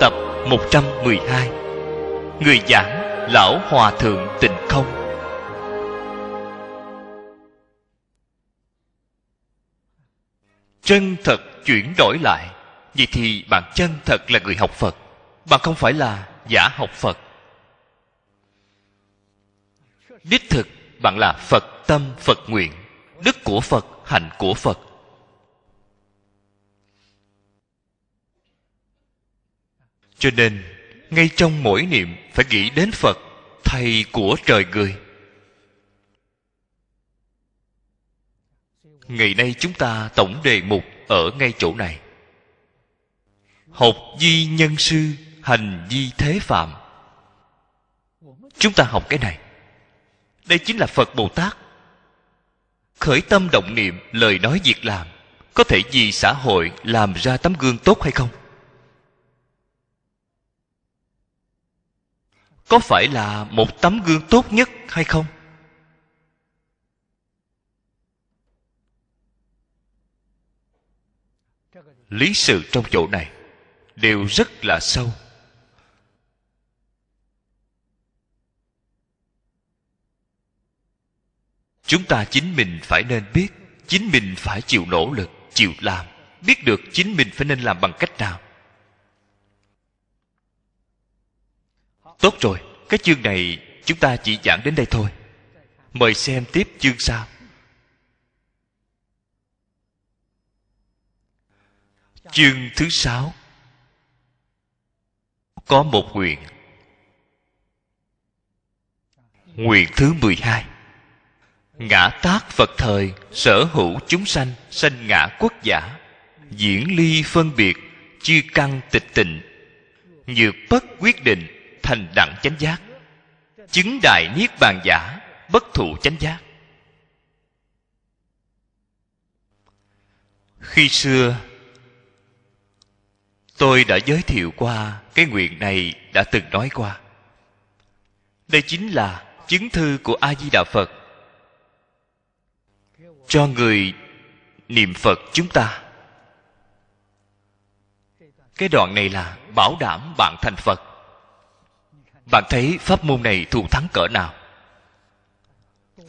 tập 112 người giảng lão hòa thượng tịnh không chân thật chuyển đổi lại vậy thì bạn chân thật là người học phật bạn không phải là giả học phật đích thực bạn là phật tâm phật nguyện đức của phật hạnh của phật cho nên ngay trong mỗi niệm phải nghĩ đến phật thầy của trời người ngày nay chúng ta tổng đề mục ở ngay chỗ này học di nhân sư hành di thế phạm chúng ta học cái này đây chính là phật bồ tát khởi tâm động niệm lời nói việc làm có thể vì xã hội làm ra tấm gương tốt hay không có phải là một tấm gương tốt nhất hay không lý sự trong chỗ này đều rất là sâu chúng ta chính mình phải nên biết chính mình phải chịu nỗ lực chịu làm biết được chính mình phải nên làm bằng cách nào tốt rồi cái chương này chúng ta chỉ giảng đến đây thôi mời xem tiếp chương sau chương thứ sáu có một nguyện nguyện thứ mười hai ngã tác phật thời sở hữu chúng sanh sanh ngã quốc giả diễn ly phân biệt chư căn tịch tịnh nhược bất quyết định thành đẳng chánh giác chứng đại niết bàn giả bất thụ chánh giác khi xưa tôi đã giới thiệu qua cái nguyện này đã từng nói qua đây chính là chứng thư của a di đà phật cho người niệm phật chúng ta cái đoạn này là bảo đảm bạn thành phật bạn thấy pháp môn này thù thắng cỡ nào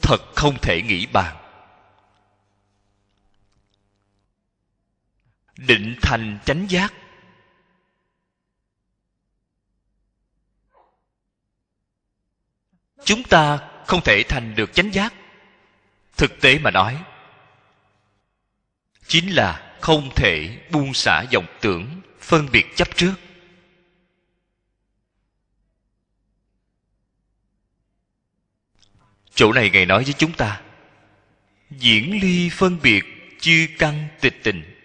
thật không thể nghĩ bàn định thành chánh giác chúng ta không thể thành được chánh giác thực tế mà nói chính là không thể buông xả dòng tưởng phân biệt chấp trước chỗ này ngài nói với chúng ta diễn ly phân biệt chư căn tịch tình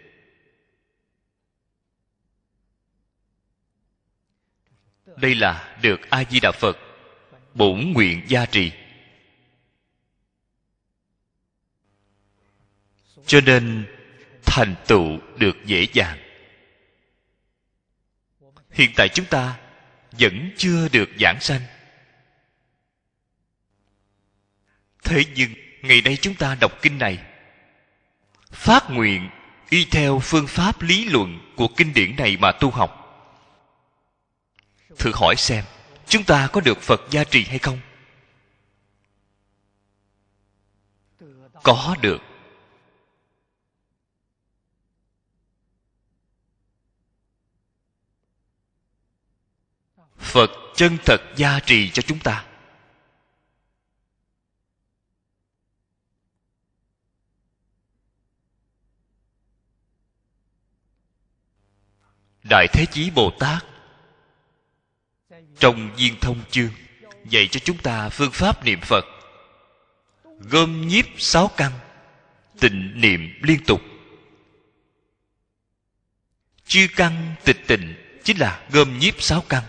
đây là được a di đà phật bổn nguyện gia trì cho nên thành tựu được dễ dàng hiện tại chúng ta vẫn chưa được giảng sanh thế nhưng ngày nay chúng ta đọc kinh này phát nguyện y theo phương pháp lý luận của kinh điển này mà tu học thử hỏi xem chúng ta có được phật gia trì hay không có được phật chân thật gia trì cho chúng ta đại thế chí bồ tát trong viên thông chương dạy cho chúng ta phương pháp niệm phật gom nhiếp sáu căn tịnh niệm liên tục chư căn tịch tịnh chính là gom nhiếp sáu căn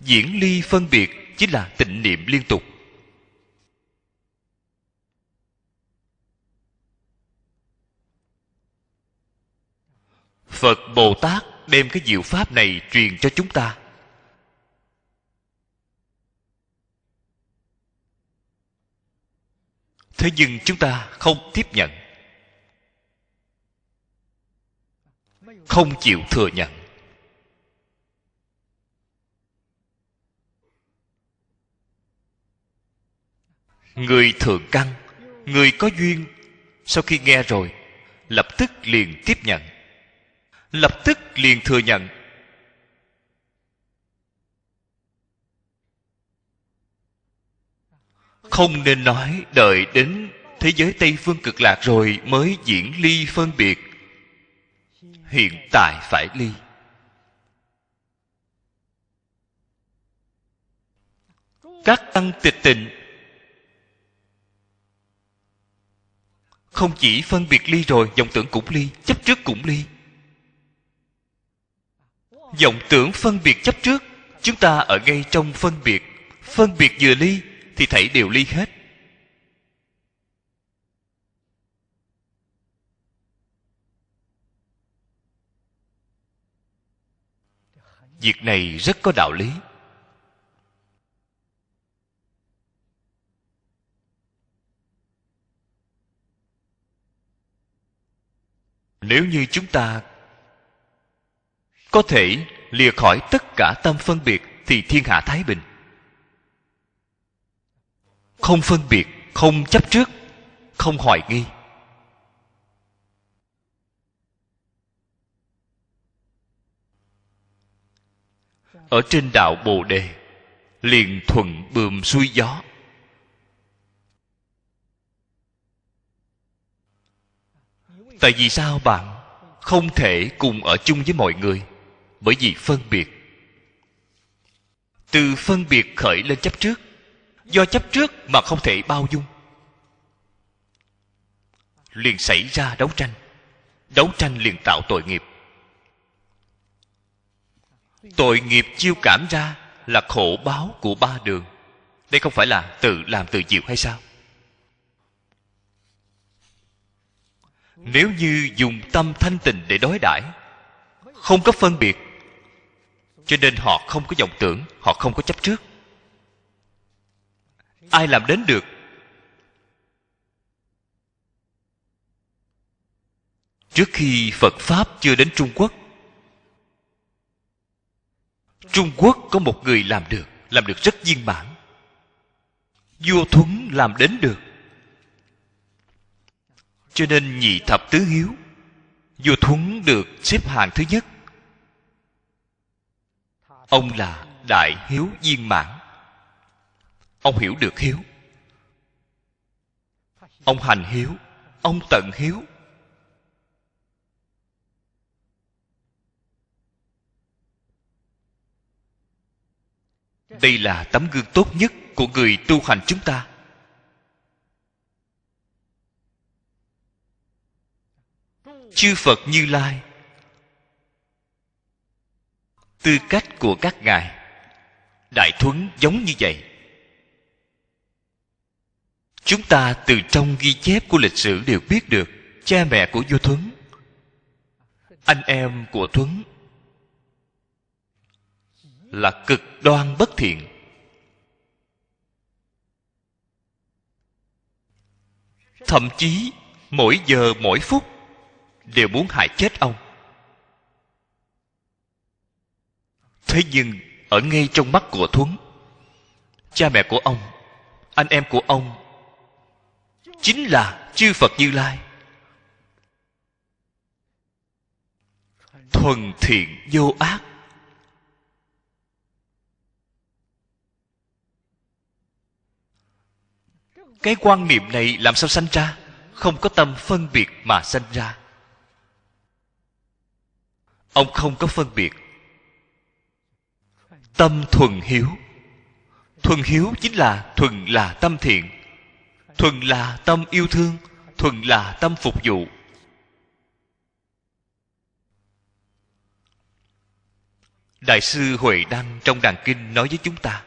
diễn ly phân biệt chính là tịnh niệm liên tục phật bồ tát đem cái diệu pháp này truyền cho chúng ta thế nhưng chúng ta không tiếp nhận không chịu thừa nhận người thường căng, người có duyên sau khi nghe rồi lập tức liền tiếp nhận lập tức liền thừa nhận không nên nói đợi đến thế giới tây phương cực lạc rồi mới diễn ly phân biệt hiện tại phải ly các tăng tịch tịnh không chỉ phân biệt ly rồi vọng tưởng cũng ly chấp trước cũng ly vọng tưởng phân biệt chấp trước chúng ta ở ngay trong phân biệt phân biệt vừa ly thì thảy đều ly hết việc này rất có đạo lý nếu như chúng ta có thể lìa khỏi tất cả tâm phân biệt thì thiên hạ thái bình không phân biệt không chấp trước không hoài nghi ở trên đạo bồ đề liền thuận bườm xuôi gió tại vì sao bạn không thể cùng ở chung với mọi người bởi vì phân biệt từ phân biệt khởi lên chấp trước do chấp trước mà không thể bao dung liền xảy ra đấu tranh đấu tranh liền tạo tội nghiệp tội nghiệp chiêu cảm ra là khổ báo của ba đường đây không phải là tự làm tự chịu hay sao nếu như dùng tâm thanh tịnh để đối đãi không có phân biệt cho nên họ không có vọng tưởng họ không có chấp trước ai làm đến được trước khi phật pháp chưa đến trung quốc trung quốc có một người làm được làm được rất viên mãn vua thuấn làm đến được cho nên nhị thập tứ hiếu vua thuấn được xếp hàng thứ nhất ông là đại hiếu viên mãn ông hiểu được hiếu ông hành hiếu ông tận hiếu đây là tấm gương tốt nhất của người tu hành chúng ta chư phật như lai tư cách của các ngài đại thuấn giống như vậy Chúng ta từ trong ghi chép của lịch sử đều biết được cha mẹ của vua Thuấn, anh em của Thuấn là cực đoan bất thiện. Thậm chí mỗi giờ mỗi phút đều muốn hại chết ông. Thế nhưng ở ngay trong mắt của Thuấn, cha mẹ của ông, anh em của ông chính là chư phật như lai thuần thiện vô ác cái quan niệm này làm sao sanh ra không có tâm phân biệt mà sanh ra ông không có phân biệt tâm thuần hiếu thuần hiếu chính là thuần là tâm thiện thuần là tâm yêu thương thuần là tâm phục vụ đại sư huệ đăng trong đàn kinh nói với chúng ta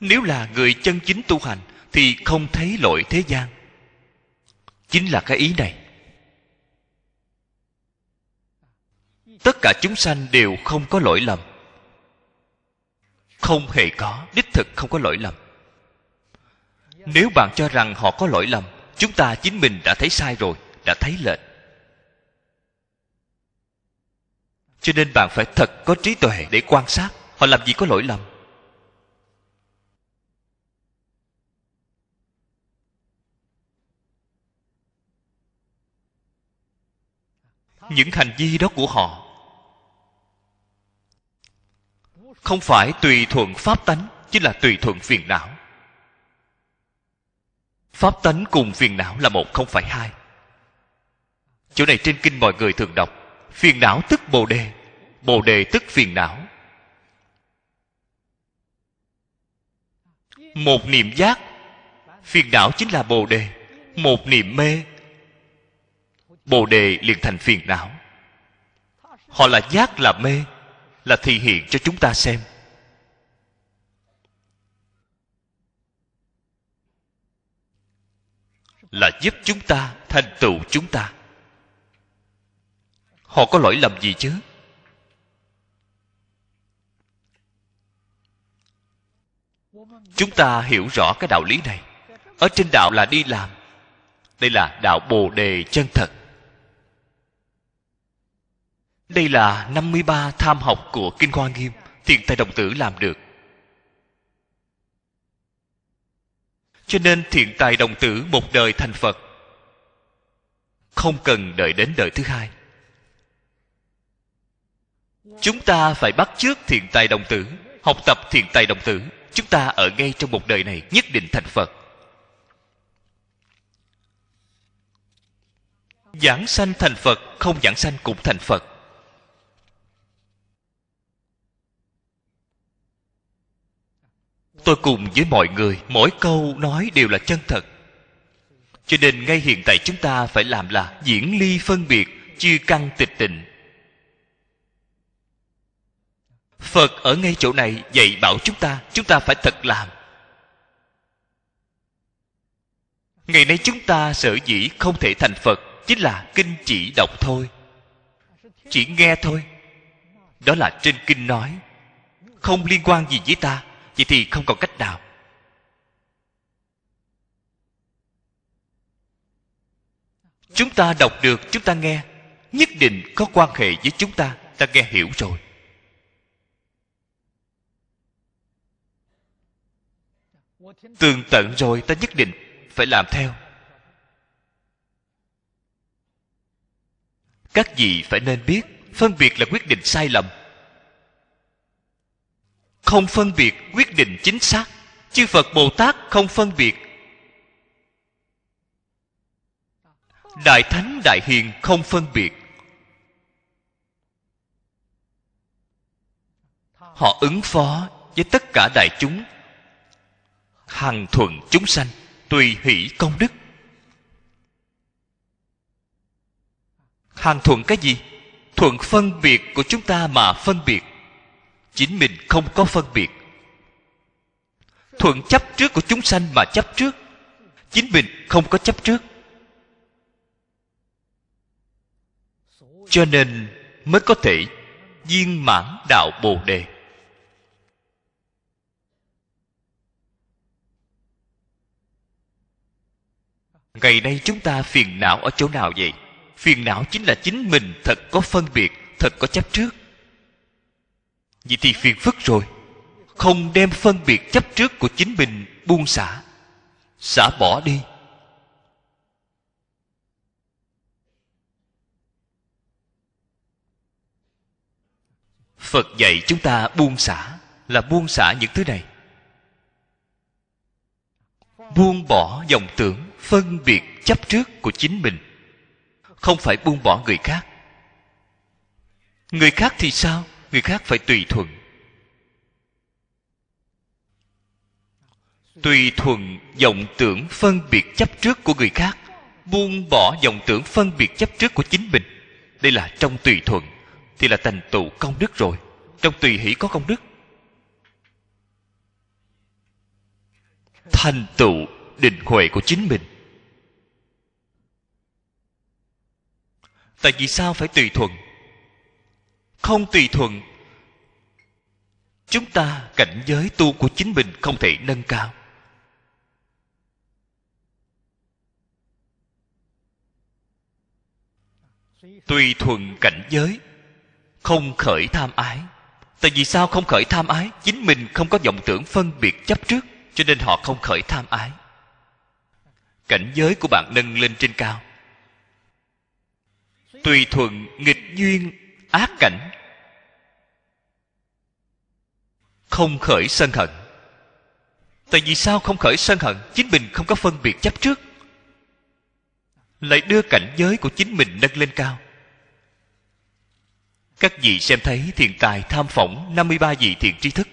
nếu là người chân chính tu hành thì không thấy lỗi thế gian chính là cái ý này tất cả chúng sanh đều không có lỗi lầm không hề có đích thực không có lỗi lầm nếu bạn cho rằng họ có lỗi lầm Chúng ta chính mình đã thấy sai rồi Đã thấy lệch Cho nên bạn phải thật có trí tuệ để quan sát Họ làm gì có lỗi lầm Những hành vi đó của họ Không phải tùy thuận pháp tánh Chính là tùy thuận phiền não Pháp tánh cùng phiền não là một không phải hai. Chỗ này trên kinh mọi người thường đọc Phiền não tức bồ đề Bồ đề tức phiền não Một niệm giác Phiền não chính là bồ đề Một niệm mê Bồ đề liền thành phiền não Họ là giác là mê Là thị hiện cho chúng ta xem là giúp chúng ta thành tựu chúng ta họ có lỗi lầm gì chứ chúng ta hiểu rõ cái đạo lý này ở trên đạo là đi làm đây là đạo bồ đề chân thật đây là 53 tham học của Kinh Hoa Nghiêm Thiền Tài Đồng Tử làm được cho nên thiện tài đồng tử một đời thành phật không cần đợi đến đời thứ hai chúng ta phải bắt chước thiện tài đồng tử học tập thiện tài đồng tử chúng ta ở ngay trong một đời này nhất định thành phật giảng sanh thành phật không giảng sanh cũng thành phật tôi cùng với mọi người mỗi câu nói đều là chân thật cho nên ngay hiện tại chúng ta phải làm là diễn ly phân biệt chư căn tịch tịnh phật ở ngay chỗ này dạy bảo chúng ta chúng ta phải thật làm ngày nay chúng ta sở dĩ không thể thành phật chính là kinh chỉ đọc thôi chỉ nghe thôi đó là trên kinh nói không liên quan gì với ta vậy thì không còn cách nào chúng ta đọc được chúng ta nghe nhất định có quan hệ với chúng ta ta nghe hiểu rồi tường tận rồi ta nhất định phải làm theo các vị phải nên biết phân biệt là quyết định sai lầm không phân biệt quyết định chính xác chư phật bồ tát không phân biệt đại thánh đại hiền không phân biệt họ ứng phó với tất cả đại chúng hằng thuận chúng sanh tùy hỷ công đức hằng thuận cái gì thuận phân biệt của chúng ta mà phân biệt chính mình không có phân biệt thuận chấp trước của chúng sanh mà chấp trước chính mình không có chấp trước cho nên mới có thể viên mãn đạo bồ đề ngày nay chúng ta phiền não ở chỗ nào vậy phiền não chính là chính mình thật có phân biệt thật có chấp trước Vậy thì phiền phức rồi Không đem phân biệt chấp trước của chính mình buông xả Xả bỏ đi Phật dạy chúng ta buông xả Là buông xả những thứ này Buông bỏ dòng tưởng Phân biệt chấp trước của chính mình Không phải buông bỏ người khác Người khác thì sao người khác phải tùy thuận tùy thuận vọng tưởng phân biệt chấp trước của người khác buông bỏ vọng tưởng phân biệt chấp trước của chính mình đây là trong tùy thuận thì là thành tựu công đức rồi trong tùy hỷ có công đức thành tựu định huệ của chính mình tại vì sao phải tùy thuận không tùy thuận chúng ta cảnh giới tu của chính mình không thể nâng cao tùy thuận cảnh giới không khởi tham ái tại vì sao không khởi tham ái chính mình không có vọng tưởng phân biệt chấp trước cho nên họ không khởi tham ái cảnh giới của bạn nâng lên trên cao tùy thuận nghịch duyên ác cảnh không khởi sân hận tại vì sao không khởi sân hận chính mình không có phân biệt chấp trước lại đưa cảnh giới của chính mình nâng lên cao các vị xem thấy thiền tài tham phỏng 53 vị thiền trí thức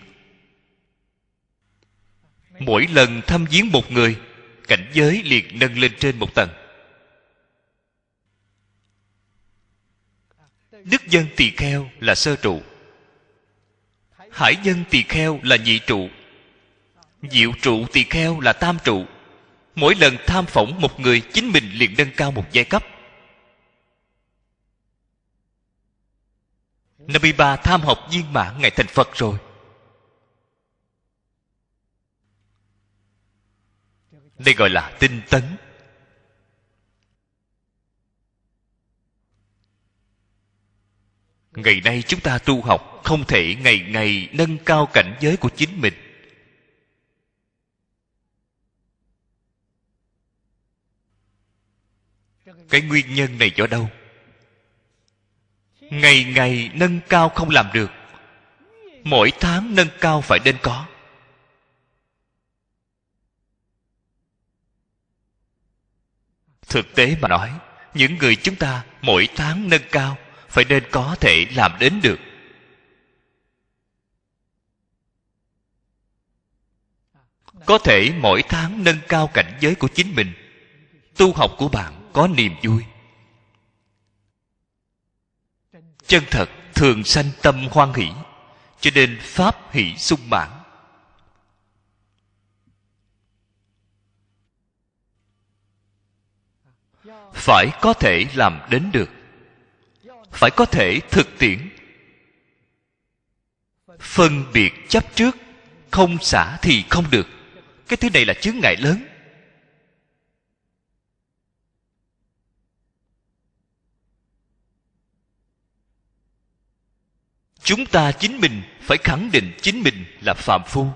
mỗi lần thăm viếng một người cảnh giới liền nâng lên trên một tầng đức dân tỳ kheo là sơ trụ hải dân tỳ kheo là nhị trụ diệu trụ tỳ kheo là tam trụ mỗi lần tham phỏng một người chính mình liền nâng cao một giai cấp 53 tham học viên mãn ngày thành Phật rồi Đây gọi là tinh tấn ngày nay chúng ta tu học không thể ngày ngày nâng cao cảnh giới của chính mình cái nguyên nhân này do đâu ngày ngày nâng cao không làm được mỗi tháng nâng cao phải nên có thực tế mà nói những người chúng ta mỗi tháng nâng cao phải nên có thể làm đến được có thể mỗi tháng nâng cao cảnh giới của chính mình tu học của bạn có niềm vui chân thật thường sanh tâm hoan hỷ cho nên pháp hỷ sung mãn phải có thể làm đến được phải có thể thực tiễn phân biệt chấp trước không xả thì không được cái thứ này là chướng ngại lớn chúng ta chính mình phải khẳng định chính mình là phàm phu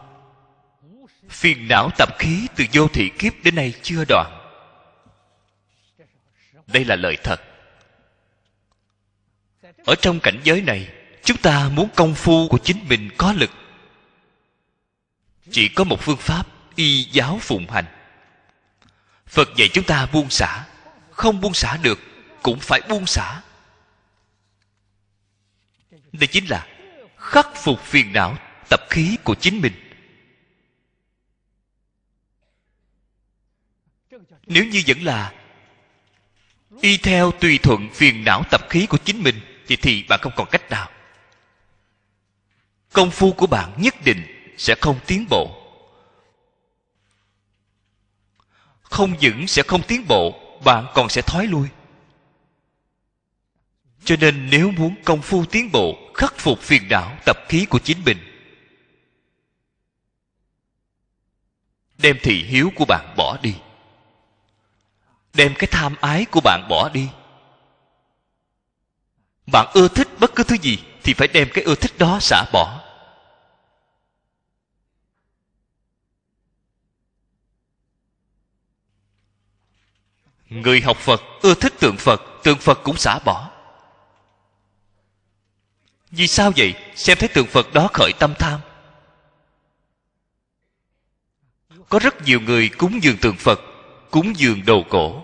phiền não tập khí từ vô thị kiếp đến nay chưa đoạn đây là lời thật ở trong cảnh giới này chúng ta muốn công phu của chính mình có lực chỉ có một phương pháp y giáo phụng hành phật dạy chúng ta buông xả không buông xả được cũng phải buông xả đây chính là khắc phục phiền não tập khí của chính mình nếu như vẫn là y theo tùy thuận phiền não tập khí của chính mình thì thì bạn không còn cách nào công phu của bạn nhất định sẽ không tiến bộ không những sẽ không tiến bộ bạn còn sẽ thoái lui cho nên nếu muốn công phu tiến bộ khắc phục phiền não tập khí của chính mình đem thị hiếu của bạn bỏ đi đem cái tham ái của bạn bỏ đi bạn ưa thích bất cứ thứ gì thì phải đem cái ưa thích đó xả bỏ. Người học Phật ưa thích tượng Phật, tượng Phật cũng xả bỏ. Vì sao vậy? Xem thấy tượng Phật đó khởi tâm tham. Có rất nhiều người cúng dường tượng Phật, cúng dường đồ cổ.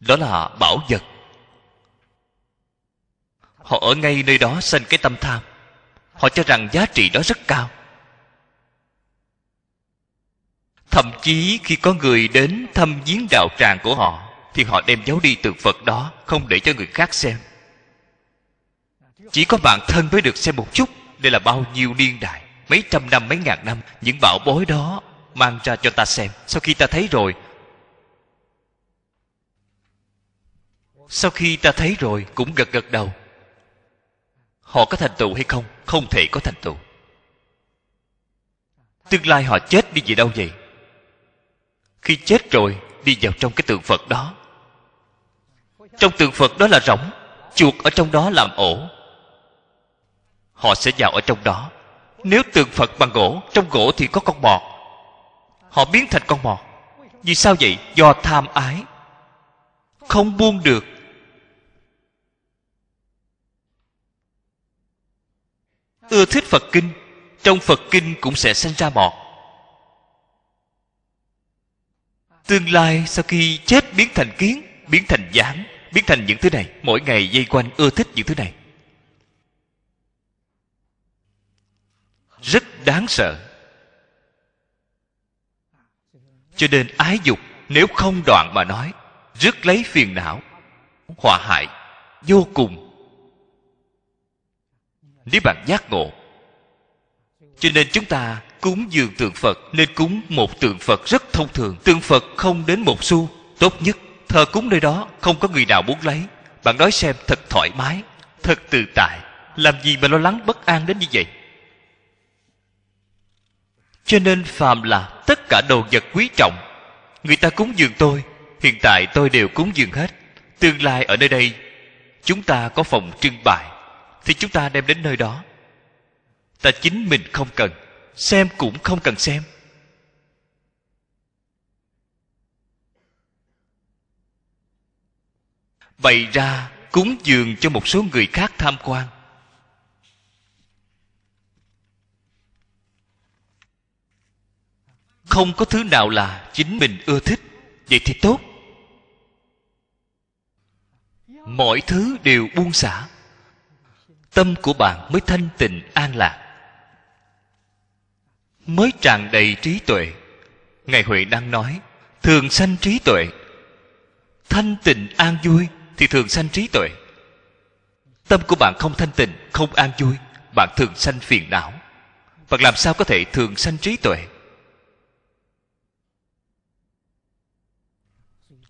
Đó là bảo vật họ ở ngay nơi đó sanh cái tâm tham họ cho rằng giá trị đó rất cao thậm chí khi có người đến thăm viếng đạo tràng của họ thì họ đem giấu đi tượng phật đó không để cho người khác xem chỉ có bản thân mới được xem một chút đây là bao nhiêu niên đại mấy trăm năm mấy ngàn năm những bảo bối đó mang ra cho ta xem sau khi ta thấy rồi sau khi ta thấy rồi cũng gật gật đầu họ có thành tựu hay không không thể có thành tựu tương lai họ chết đi về đâu vậy khi chết rồi đi vào trong cái tượng phật đó trong tượng phật đó là rỗng chuột ở trong đó làm ổ họ sẽ vào ở trong đó nếu tượng phật bằng gỗ trong gỗ thì có con mọt họ biến thành con mọt vì sao vậy do tham ái không buông được ưa thích phật kinh trong phật kinh cũng sẽ sinh ra mọt tương lai sau khi chết biến thành kiến biến thành gián biến thành những thứ này mỗi ngày dây quanh ưa thích những thứ này rất đáng sợ cho nên ái dục nếu không đoạn mà nói rất lấy phiền não họa hại vô cùng nếu bạn giác ngộ cho nên chúng ta cúng dường tượng phật nên cúng một tượng phật rất thông thường tượng phật không đến một xu tốt nhất thờ cúng nơi đó không có người nào muốn lấy bạn nói xem thật thoải mái thật tự tại làm gì mà lo lắng bất an đến như vậy cho nên phàm là tất cả đồ vật quý trọng người ta cúng dường tôi hiện tại tôi đều cúng dường hết tương lai ở nơi đây chúng ta có phòng trưng bày thì chúng ta đem đến nơi đó ta chính mình không cần xem cũng không cần xem bày ra cúng dường cho một số người khác tham quan không có thứ nào là chính mình ưa thích vậy thì tốt mọi thứ đều buông xả tâm của bạn mới thanh tịnh an lạc mới tràn đầy trí tuệ ngài huệ đang nói thường sanh trí tuệ thanh tịnh an vui thì thường sanh trí tuệ tâm của bạn không thanh tịnh không an vui bạn thường sanh phiền não bạn làm sao có thể thường sanh trí tuệ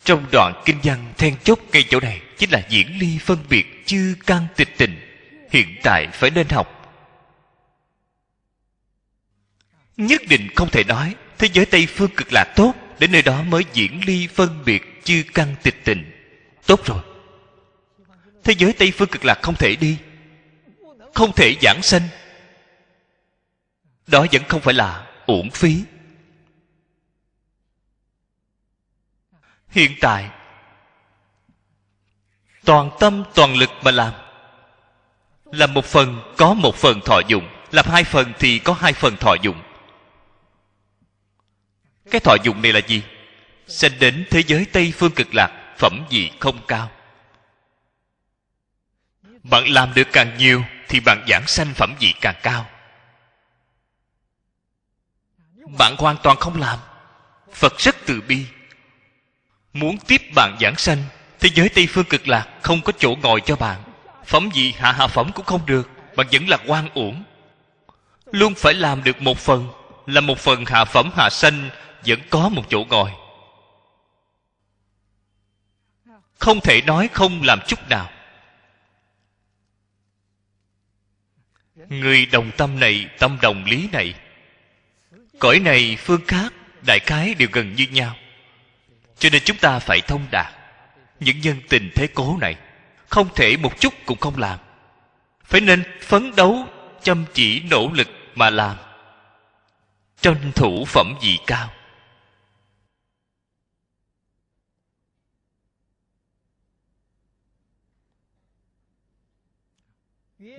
trong đoạn kinh văn then chốt ngay chỗ này chính là diễn ly phân biệt chư căn tịch tịnh hiện tại phải nên học nhất định không thể nói thế giới tây phương cực lạc tốt đến nơi đó mới diễn ly phân biệt chư căn tịch tịnh tốt rồi thế giới tây phương cực lạc không thể đi không thể giảng sanh đó vẫn không phải là uổng phí hiện tại toàn tâm toàn lực mà làm làm một phần có một phần thọ dụng làm hai phần thì có hai phần thọ dụng cái thọ dụng này là gì Sinh đến thế giới tây phương cực lạc phẩm gì không cao bạn làm được càng nhiều thì bạn giảng sanh phẩm gì càng cao bạn hoàn toàn không làm phật rất từ bi muốn tiếp bạn giảng sanh thế giới tây phương cực lạc không có chỗ ngồi cho bạn phẩm gì hạ hạ phẩm cũng không được bạn vẫn là quan uổng luôn phải làm được một phần là một phần hạ phẩm hạ sanh vẫn có một chỗ ngồi không thể nói không làm chút nào người đồng tâm này tâm đồng lý này cõi này phương khác đại khái đều gần như nhau cho nên chúng ta phải thông đạt những nhân tình thế cố này không thể một chút cũng không làm phải nên phấn đấu chăm chỉ nỗ lực mà làm tranh thủ phẩm vị cao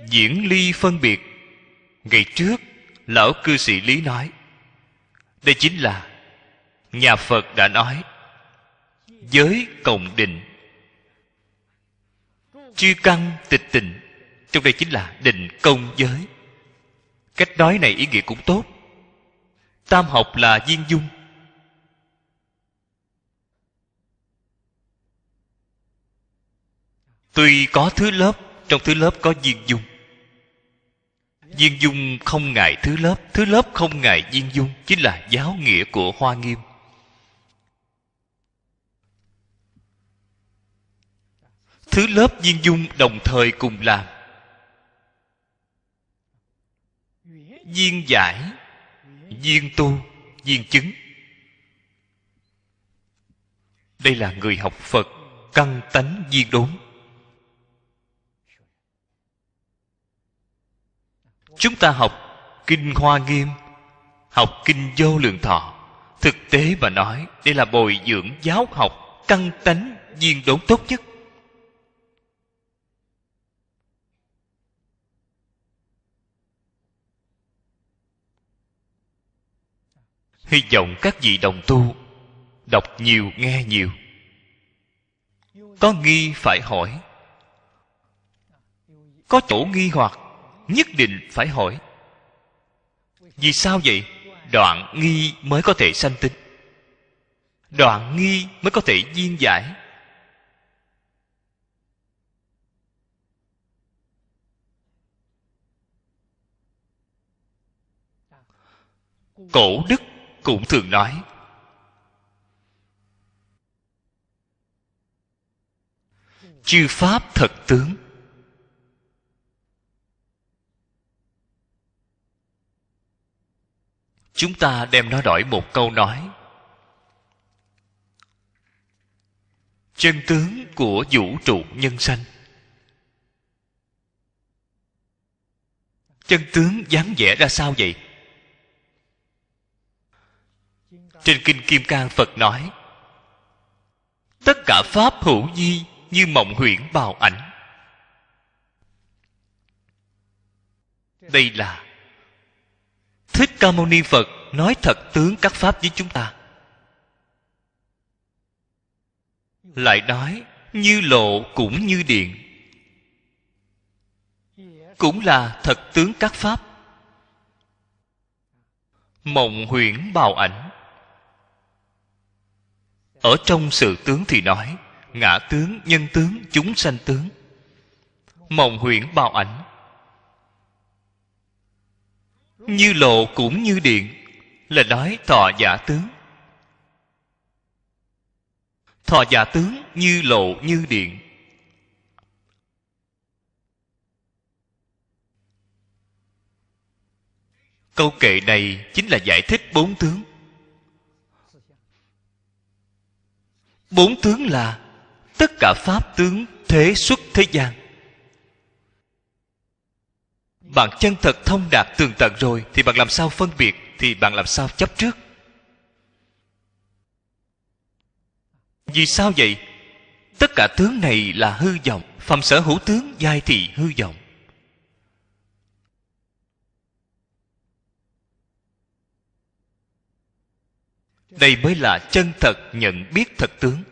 diễn ly phân biệt ngày trước lão cư sĩ lý nói đây chính là nhà phật đã nói giới cộng định chư căn tịch tịnh trong đây chính là định công giới cách nói này ý nghĩa cũng tốt tam học là viên dung tuy có thứ lớp trong thứ lớp có viên dung viên dung không ngại thứ lớp thứ lớp không ngại viên dung chính là giáo nghĩa của hoa nghiêm thứ lớp viên dung đồng thời cùng làm viên giải viên tu viên chứng đây là người học phật căn tánh viên đốn chúng ta học kinh hoa nghiêm học kinh vô lượng thọ thực tế mà nói đây là bồi dưỡng giáo học căn tánh viên đốn tốt nhất hy vọng các vị đồng tu đọc nhiều nghe nhiều có nghi phải hỏi có chỗ nghi hoặc nhất định phải hỏi vì sao vậy đoạn nghi mới có thể sanh tính đoạn nghi mới có thể viên giải cổ đức cũng thường nói chư pháp thật tướng chúng ta đem nó đổi một câu nói chân tướng của vũ trụ nhân sanh chân tướng dáng vẻ ra sao vậy trên kinh kim cang phật nói tất cả pháp hữu di như mộng huyễn bào ảnh đây là thích ca mâu ni phật nói thật tướng các pháp với chúng ta lại nói như lộ cũng như điện cũng là thật tướng các pháp mộng huyễn bào ảnh ở trong sự tướng thì nói ngã tướng nhân tướng chúng sanh tướng mộng huyễn bao ảnh như lộ cũng như điện là nói thọ giả tướng thọ giả tướng như lộ như điện câu kệ này chính là giải thích bốn tướng bốn tướng là tất cả pháp tướng thế xuất thế gian bạn chân thật thông đạt tường tận rồi thì bạn làm sao phân biệt thì bạn làm sao chấp trước vì sao vậy tất cả tướng này là hư vọng phàm sở hữu tướng giai thị hư vọng đây mới là chân thật nhận biết thật tướng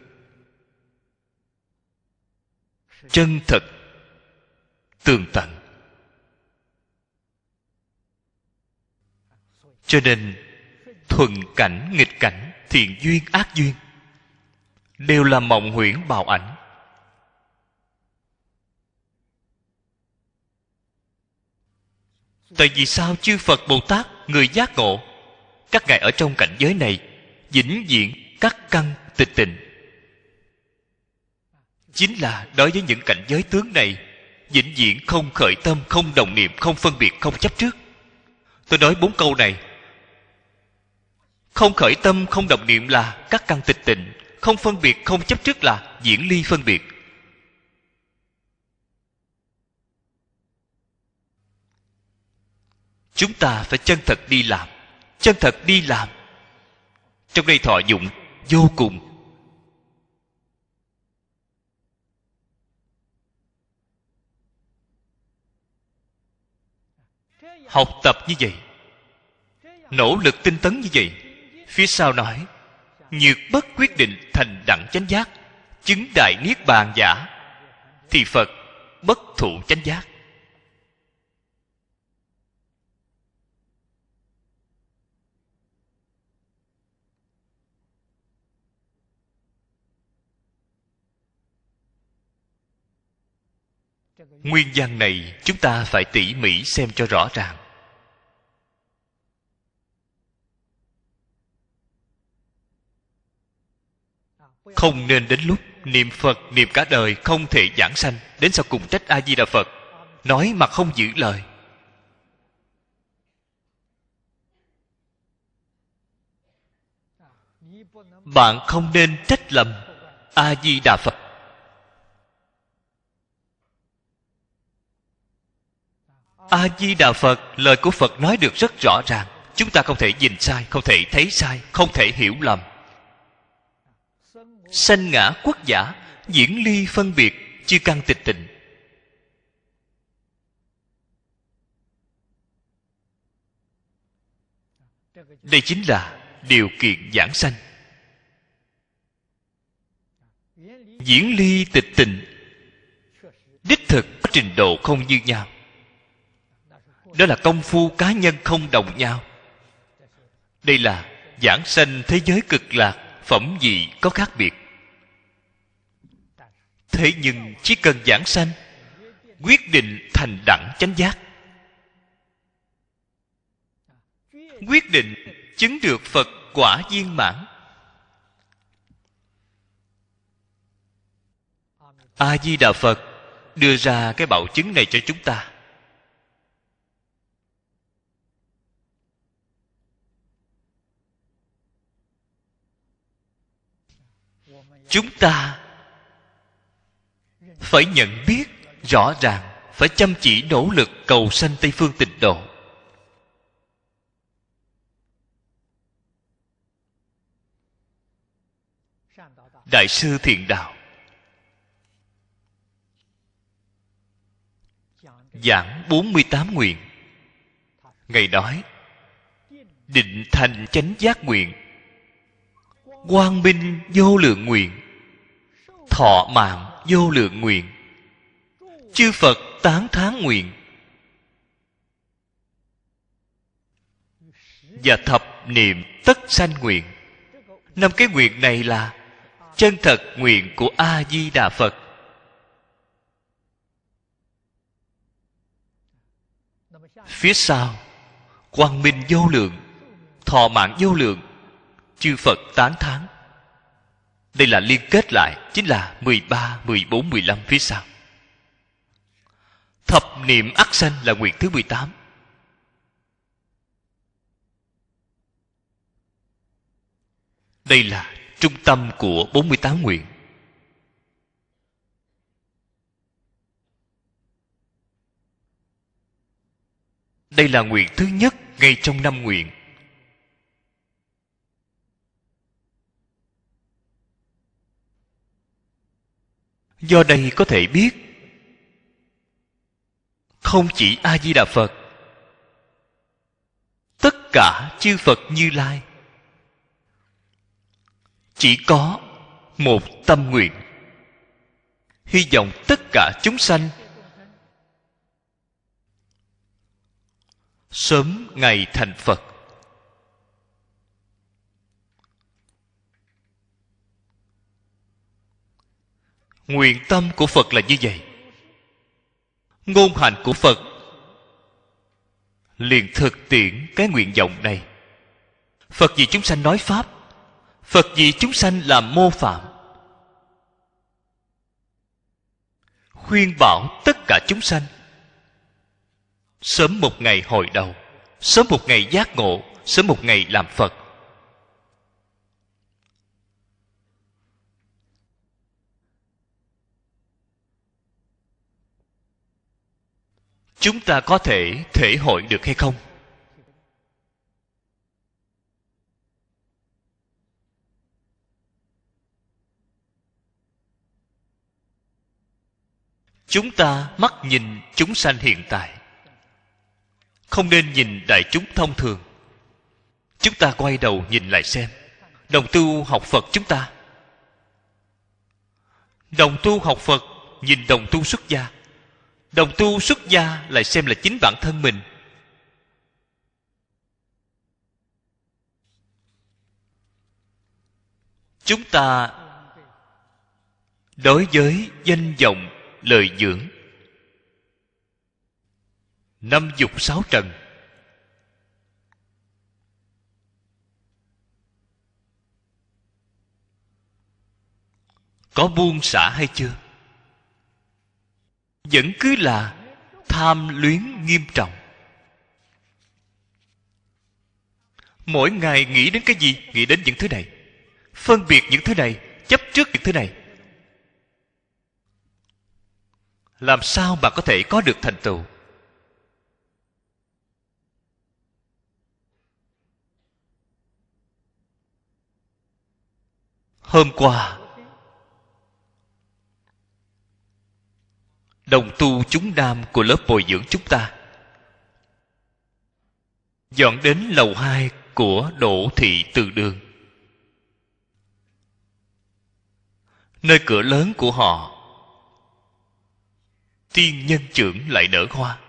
chân thật tường tận cho nên thuận cảnh nghịch cảnh thiện duyên ác duyên đều là mộng huyễn bào ảnh tại vì sao chư phật bồ tát người giác ngộ các ngài ở trong cảnh giới này vĩnh viễn cắt căng tịch tịnh chính là đối với những cảnh giới tướng này vĩnh viễn không khởi tâm không đồng niệm không phân biệt không chấp trước tôi nói bốn câu này không khởi tâm không đồng niệm là cắt căn tịch tịnh không phân biệt không chấp trước là diễn ly phân biệt chúng ta phải chân thật đi làm chân thật đi làm trong đây thọ dụng vô cùng học tập như vậy nỗ lực tinh tấn như vậy phía sau nói nhược bất quyết định thành đẳng chánh giác chứng đại niết bàn giả thì phật bất thụ chánh giác nguyên văn này chúng ta phải tỉ mỉ xem cho rõ ràng không nên đến lúc niệm phật niệm cả đời không thể giảng sanh đến sau cùng trách a di đà phật nói mà không giữ lời bạn không nên trách lầm a di đà phật a di đà phật lời của phật nói được rất rõ ràng chúng ta không thể nhìn sai không thể thấy sai không thể hiểu lầm sanh ngã quốc giả diễn ly phân biệt chư căn tịch tịnh đây chính là điều kiện giảng sanh diễn ly tịch tịnh đích thực có trình độ không như nhau đó là công phu cá nhân không đồng nhau đây là giảng sanh thế giới cực lạc phẩm gì có khác biệt thế nhưng chỉ cần giảng sanh quyết định thành đẳng chánh giác quyết định chứng được phật quả viên mãn a di đà phật đưa ra cái bảo chứng này cho chúng ta chúng ta phải nhận biết rõ ràng phải chăm chỉ nỗ lực cầu sanh tây phương tịnh độ đại sư thiện đạo giảng 48 nguyện ngày nói Định thành chánh giác nguyện Quang minh vô lượng nguyện thọ mạng vô lượng nguyện chư phật tán thán nguyện và thập niệm tất sanh nguyện năm cái nguyện này là chân thật nguyện của a di đà phật phía sau quang minh vô lượng thọ mạng vô lượng chư phật tán thán đây là liên kết lại Chính là 13, 14, 15 phía sau Thập niệm ác sanh là nguyện thứ 18 Đây là trung tâm của 48 nguyện Đây là nguyện thứ nhất ngay trong năm nguyện do đây có thể biết không chỉ a di đà phật tất cả chư phật như lai chỉ có một tâm nguyện hy vọng tất cả chúng sanh sớm ngày thành phật nguyện tâm của phật là như vậy ngôn hành của phật liền thực tiễn cái nguyện vọng này phật vì chúng sanh nói pháp phật vì chúng sanh làm mô phạm khuyên bảo tất cả chúng sanh sớm một ngày hồi đầu sớm một ngày giác ngộ sớm một ngày làm phật chúng ta có thể thể hội được hay không chúng ta mắt nhìn chúng sanh hiện tại không nên nhìn đại chúng thông thường chúng ta quay đầu nhìn lại xem đồng tu học phật chúng ta đồng tu học phật nhìn đồng tu xuất gia đồng tu xuất gia lại xem là chính bản thân mình chúng ta đối với danh vọng lời dưỡng năm dục sáu trần có buông xả hay chưa vẫn cứ là tham luyến nghiêm trọng mỗi ngày nghĩ đến cái gì nghĩ đến những thứ này phân biệt những thứ này chấp trước những thứ này làm sao bạn có thể có được thành tựu hôm qua đồng tu chúng nam của lớp bồi dưỡng chúng ta dọn đến lầu hai của đỗ thị từ đường nơi cửa lớn của họ tiên nhân trưởng lại nở hoa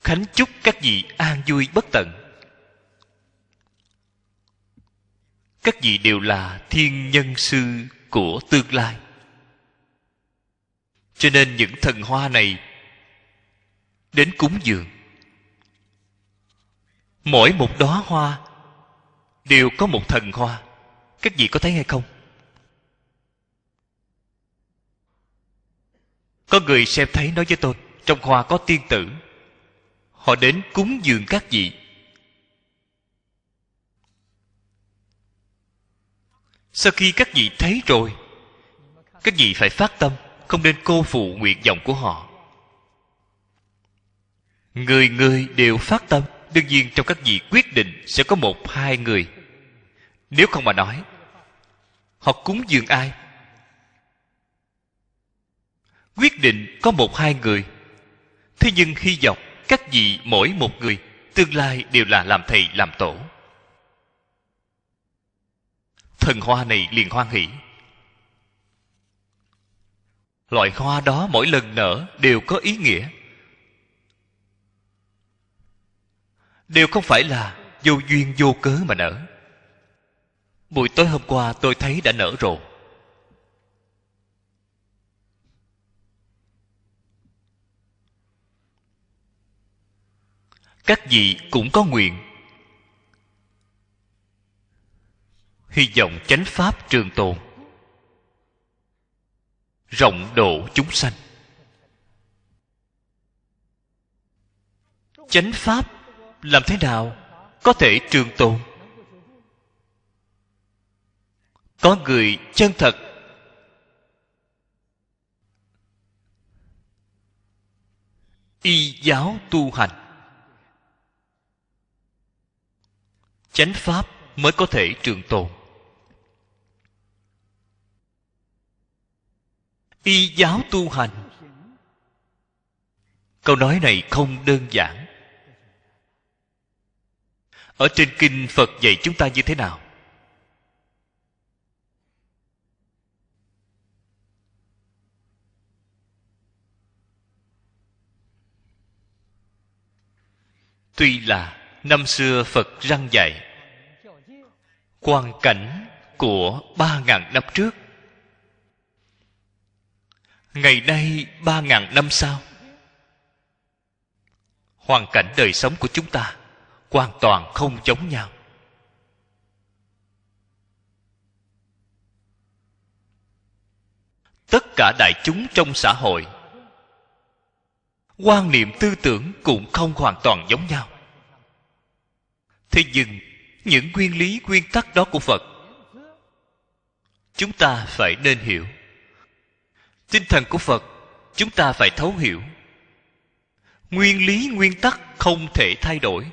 khánh chúc các vị an vui bất tận các vị đều là thiên nhân sư của tương lai cho nên những thần hoa này đến cúng dường mỗi một đóa hoa đều có một thần hoa các vị có thấy hay không có người xem thấy nói với tôi trong hoa có tiên tử họ đến cúng dường các vị sau khi các vị thấy rồi các vị phải phát tâm không nên cô phụ nguyện vọng của họ người người đều phát tâm đương nhiên trong các vị quyết định sẽ có một hai người nếu không mà nói họ cúng dường ai quyết định có một hai người thế nhưng hy vọng các vị mỗi một người tương lai đều là làm thầy làm tổ thần hoa này liền hoan hỉ loại hoa đó mỗi lần nở đều có ý nghĩa đều không phải là vô duyên vô cớ mà nở buổi tối hôm qua tôi thấy đã nở rồi các vị cũng có nguyện hy vọng chánh pháp trường tồn rộng độ chúng sanh chánh pháp làm thế nào có thể trường tồn có người chân thật y giáo tu hành chánh pháp mới có thể trường tồn y giáo tu hành câu nói này không đơn giản ở trên kinh phật dạy chúng ta như thế nào tuy là năm xưa phật răng dạy quan cảnh của ba ngàn năm trước ngày nay ba ngàn năm sau hoàn cảnh đời sống của chúng ta hoàn toàn không giống nhau tất cả đại chúng trong xã hội quan niệm tư tưởng cũng không hoàn toàn giống nhau thế nhưng những nguyên lý nguyên tắc đó của phật chúng ta phải nên hiểu tinh thần của phật chúng ta phải thấu hiểu nguyên lý nguyên tắc không thể thay đổi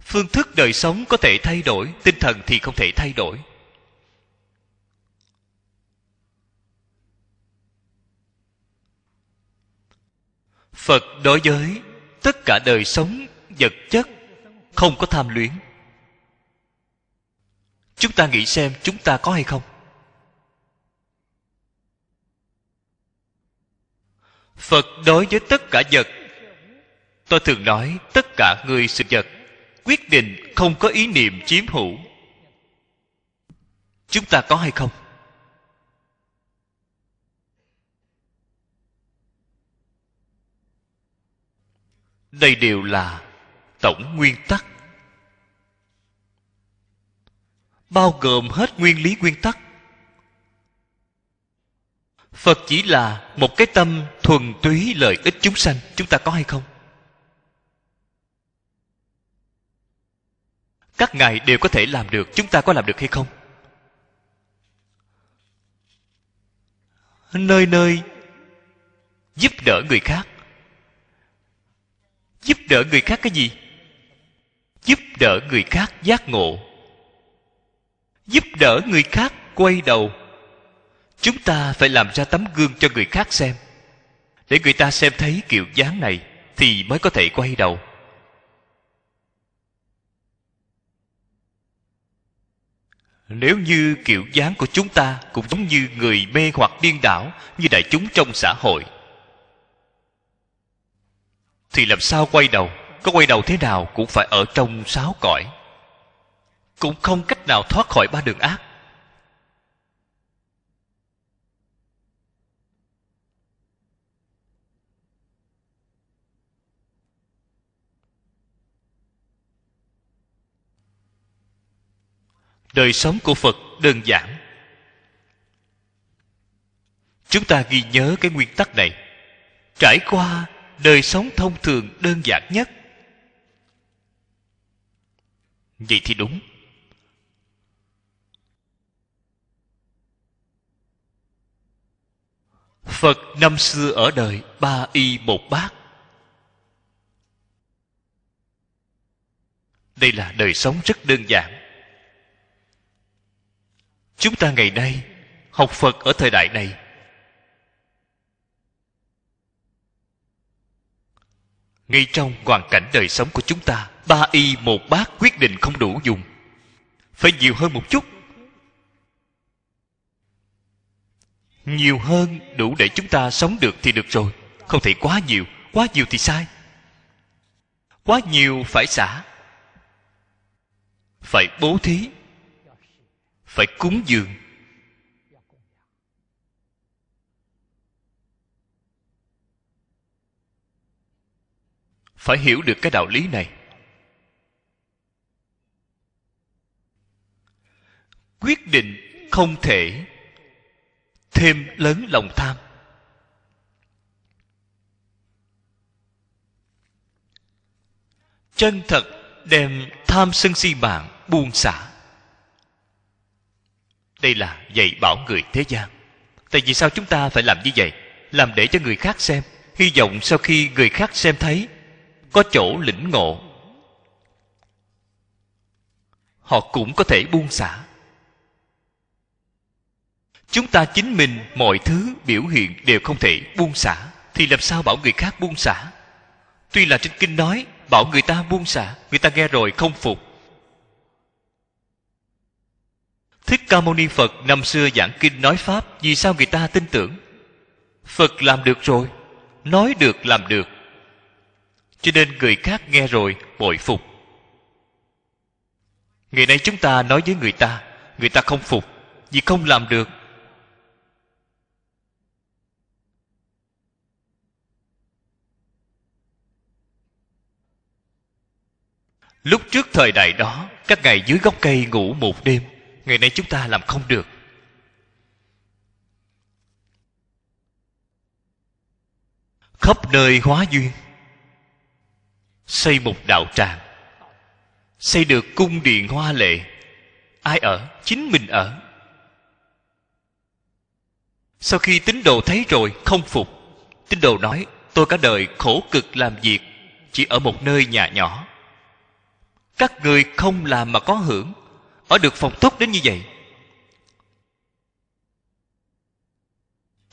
phương thức đời sống có thể thay đổi tinh thần thì không thể thay đổi phật đối với tất cả đời sống vật chất không có tham luyến chúng ta nghĩ xem chúng ta có hay không phật đối với tất cả vật tôi thường nói tất cả người sự vật quyết định không có ý niệm chiếm hữu chúng ta có hay không đây đều là tổng nguyên tắc bao gồm hết nguyên lý nguyên tắc phật chỉ là một cái tâm thuần túy lợi ích chúng sanh chúng ta có hay không các ngài đều có thể làm được chúng ta có làm được hay không nơi nơi giúp đỡ người khác giúp đỡ người khác cái gì giúp đỡ người khác giác ngộ giúp đỡ người khác quay đầu chúng ta phải làm ra tấm gương cho người khác xem để người ta xem thấy kiểu dáng này thì mới có thể quay đầu nếu như kiểu dáng của chúng ta cũng giống như người mê hoặc điên đảo như đại chúng trong xã hội thì làm sao quay đầu có quay đầu thế nào cũng phải ở trong sáu cõi cũng không cách nào thoát khỏi ba đường ác đời sống của phật đơn giản chúng ta ghi nhớ cái nguyên tắc này trải qua đời sống thông thường đơn giản nhất vậy thì đúng phật năm xưa ở đời ba y một bát đây là đời sống rất đơn giản chúng ta ngày nay học phật ở thời đại này ngay trong hoàn cảnh đời sống của chúng ta ba y một bát quyết định không đủ dùng phải nhiều hơn một chút nhiều hơn đủ để chúng ta sống được thì được rồi không thể quá nhiều quá nhiều thì sai quá nhiều phải xả phải bố thí phải cúng dường phải hiểu được cái đạo lý này quyết định không thể thêm lớn lòng tham chân thật đem tham sân si mạng buông xả đây là dạy bảo người thế gian tại vì sao chúng ta phải làm như vậy làm để cho người khác xem hy vọng sau khi người khác xem thấy có chỗ lĩnh ngộ họ cũng có thể buông xả chúng ta chính mình mọi thứ biểu hiện đều không thể buông xả thì làm sao bảo người khác buông xả tuy là trên kinh nói bảo người ta buông xả người ta nghe rồi không phục Thích Ca Mâu Ni Phật năm xưa giảng kinh nói Pháp Vì sao người ta tin tưởng Phật làm được rồi Nói được làm được Cho nên người khác nghe rồi bội phục Ngày nay chúng ta nói với người ta Người ta không phục Vì không làm được Lúc trước thời đại đó Các ngày dưới gốc cây ngủ một đêm ngày nay chúng ta làm không được khắp nơi hóa duyên xây một đạo tràng xây được cung điện hoa lệ ai ở chính mình ở sau khi tín đồ thấy rồi không phục tín đồ nói tôi cả đời khổ cực làm việc chỉ ở một nơi nhà nhỏ các người không làm mà có hưởng ở được phòng tốt đến như vậy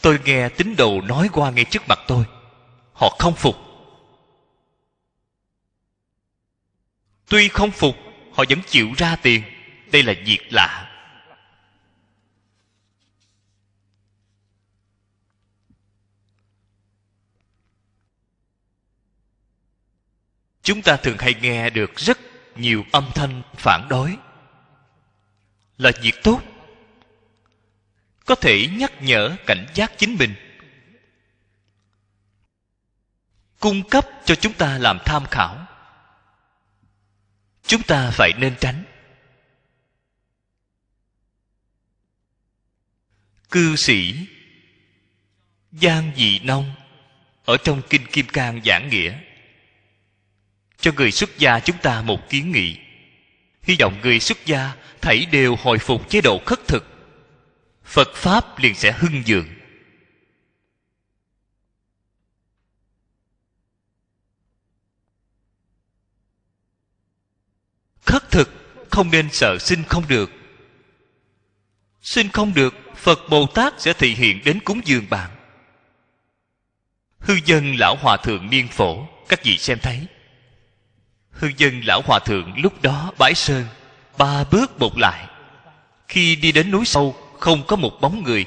tôi nghe tín đồ nói qua ngay trước mặt tôi họ không phục tuy không phục họ vẫn chịu ra tiền đây là việc lạ chúng ta thường hay nghe được rất nhiều âm thanh phản đối là việc tốt có thể nhắc nhở cảnh giác chính mình cung cấp cho chúng ta làm tham khảo chúng ta phải nên tránh cư sĩ giang dị nông ở trong kinh kim cang giảng nghĩa cho người xuất gia chúng ta một kiến nghị hy vọng người xuất gia thảy đều hồi phục chế độ khất thực phật pháp liền sẽ hưng dường khất thực không nên sợ xin không được xin không được phật bồ tát sẽ thị hiện đến cúng dường bạn hư dân lão hòa thượng niên phổ các vị xem thấy hương dân lão hòa thượng lúc đó bãi sơn ba bước một lại khi đi đến núi sâu không có một bóng người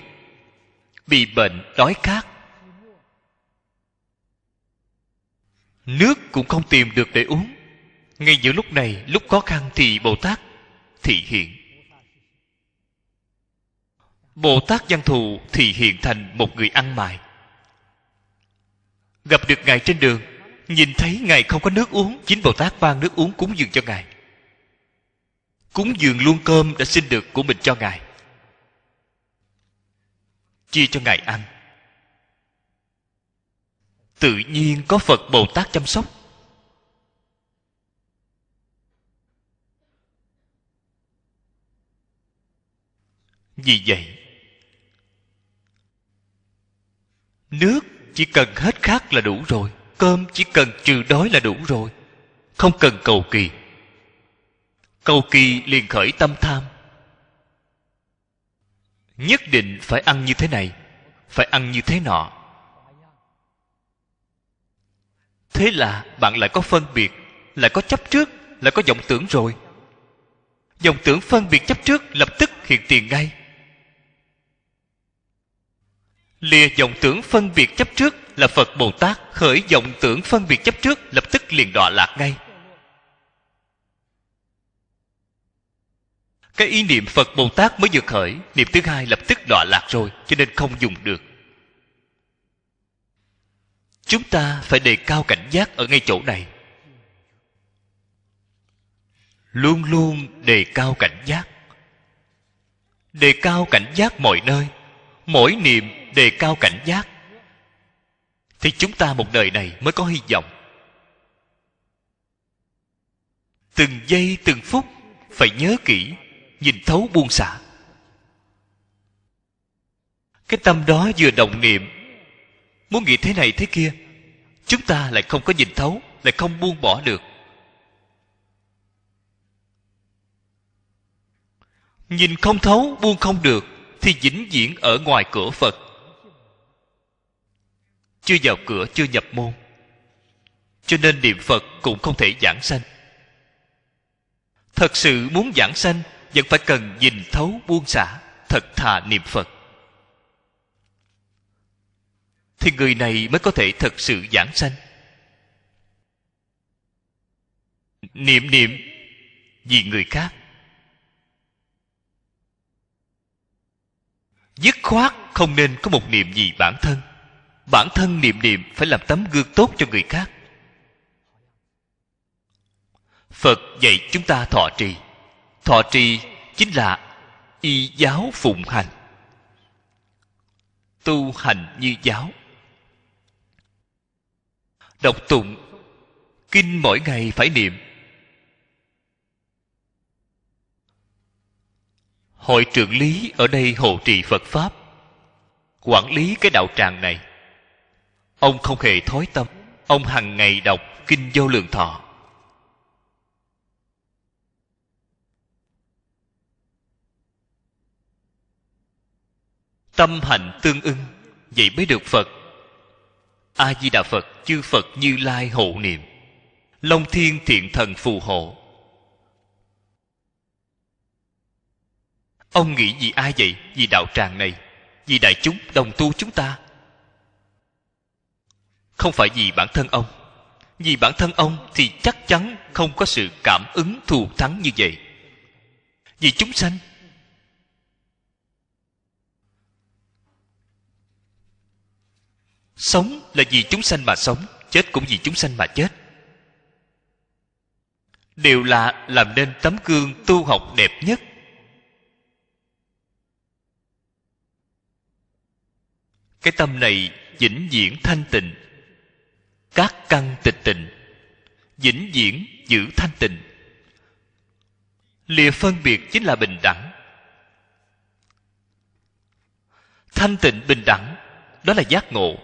bị bệnh đói khát nước cũng không tìm được để uống ngay giữa lúc này lúc khó khăn thì bồ tát thị hiện bồ tát văn thù thì hiện thành một người ăn mài gặp được ngài trên đường Nhìn thấy Ngài không có nước uống Chính Bồ Tát mang nước uống cúng dường cho Ngài Cúng dường luôn cơm đã xin được của mình cho Ngài Chia cho Ngài ăn Tự nhiên có Phật Bồ Tát chăm sóc Vì vậy Nước chỉ cần hết khát là đủ rồi cơm chỉ cần trừ đói là đủ rồi không cần cầu kỳ cầu kỳ liền khởi tâm tham nhất định phải ăn như thế này phải ăn như thế nọ thế là bạn lại có phân biệt lại có chấp trước lại có vọng tưởng rồi vọng tưởng phân biệt chấp trước lập tức hiện tiền ngay Lìa vọng tưởng phân biệt chấp trước là Phật Bồ Tát khởi vọng tưởng phân biệt chấp trước lập tức liền đọa lạc ngay. Cái ý niệm Phật Bồ Tát mới vừa khởi, niệm thứ hai lập tức đọa lạc rồi, cho nên không dùng được. Chúng ta phải đề cao cảnh giác ở ngay chỗ này. Luôn luôn đề cao cảnh giác. Đề cao cảnh giác mọi nơi, mỗi niệm đề cao cảnh giác thì chúng ta một đời này mới có hy vọng từng giây từng phút phải nhớ kỹ nhìn thấu buông xả cái tâm đó vừa đồng niệm muốn nghĩ thế này thế kia chúng ta lại không có nhìn thấu lại không buông bỏ được nhìn không thấu buông không được thì vĩnh viễn ở ngoài cửa phật chưa vào cửa chưa nhập môn cho nên niệm phật cũng không thể giảng sanh thật sự muốn giảng sanh vẫn phải cần nhìn thấu buông xả thật thà niệm phật thì người này mới có thể thật sự giảng sanh niệm niệm vì người khác dứt khoát không nên có một niệm gì bản thân bản thân niệm niệm phải làm tấm gương tốt cho người khác phật dạy chúng ta thọ trì thọ trì chính là y giáo phụng hành tu hành như giáo đọc tụng kinh mỗi ngày phải niệm hội trưởng lý ở đây hộ trì phật pháp quản lý cái đạo tràng này ông không hề thói tâm ông hằng ngày đọc kinh vô lượng thọ tâm hạnh tương ưng vậy mới được phật a di đà phật chư phật như lai hộ niệm long thiên thiện thần phù hộ ông nghĩ gì ai vậy vì đạo tràng này vì đại chúng đồng tu chúng ta không phải vì bản thân ông vì bản thân ông thì chắc chắn không có sự cảm ứng thù thắng như vậy vì chúng sanh sống là vì chúng sanh mà sống chết cũng vì chúng sanh mà chết đều là làm nên tấm gương tu học đẹp nhất cái tâm này vĩnh viễn thanh tịnh các căn tịch tịnh vĩnh viễn giữ thanh tịnh lìa phân biệt chính là bình đẳng thanh tịnh bình đẳng đó là giác ngộ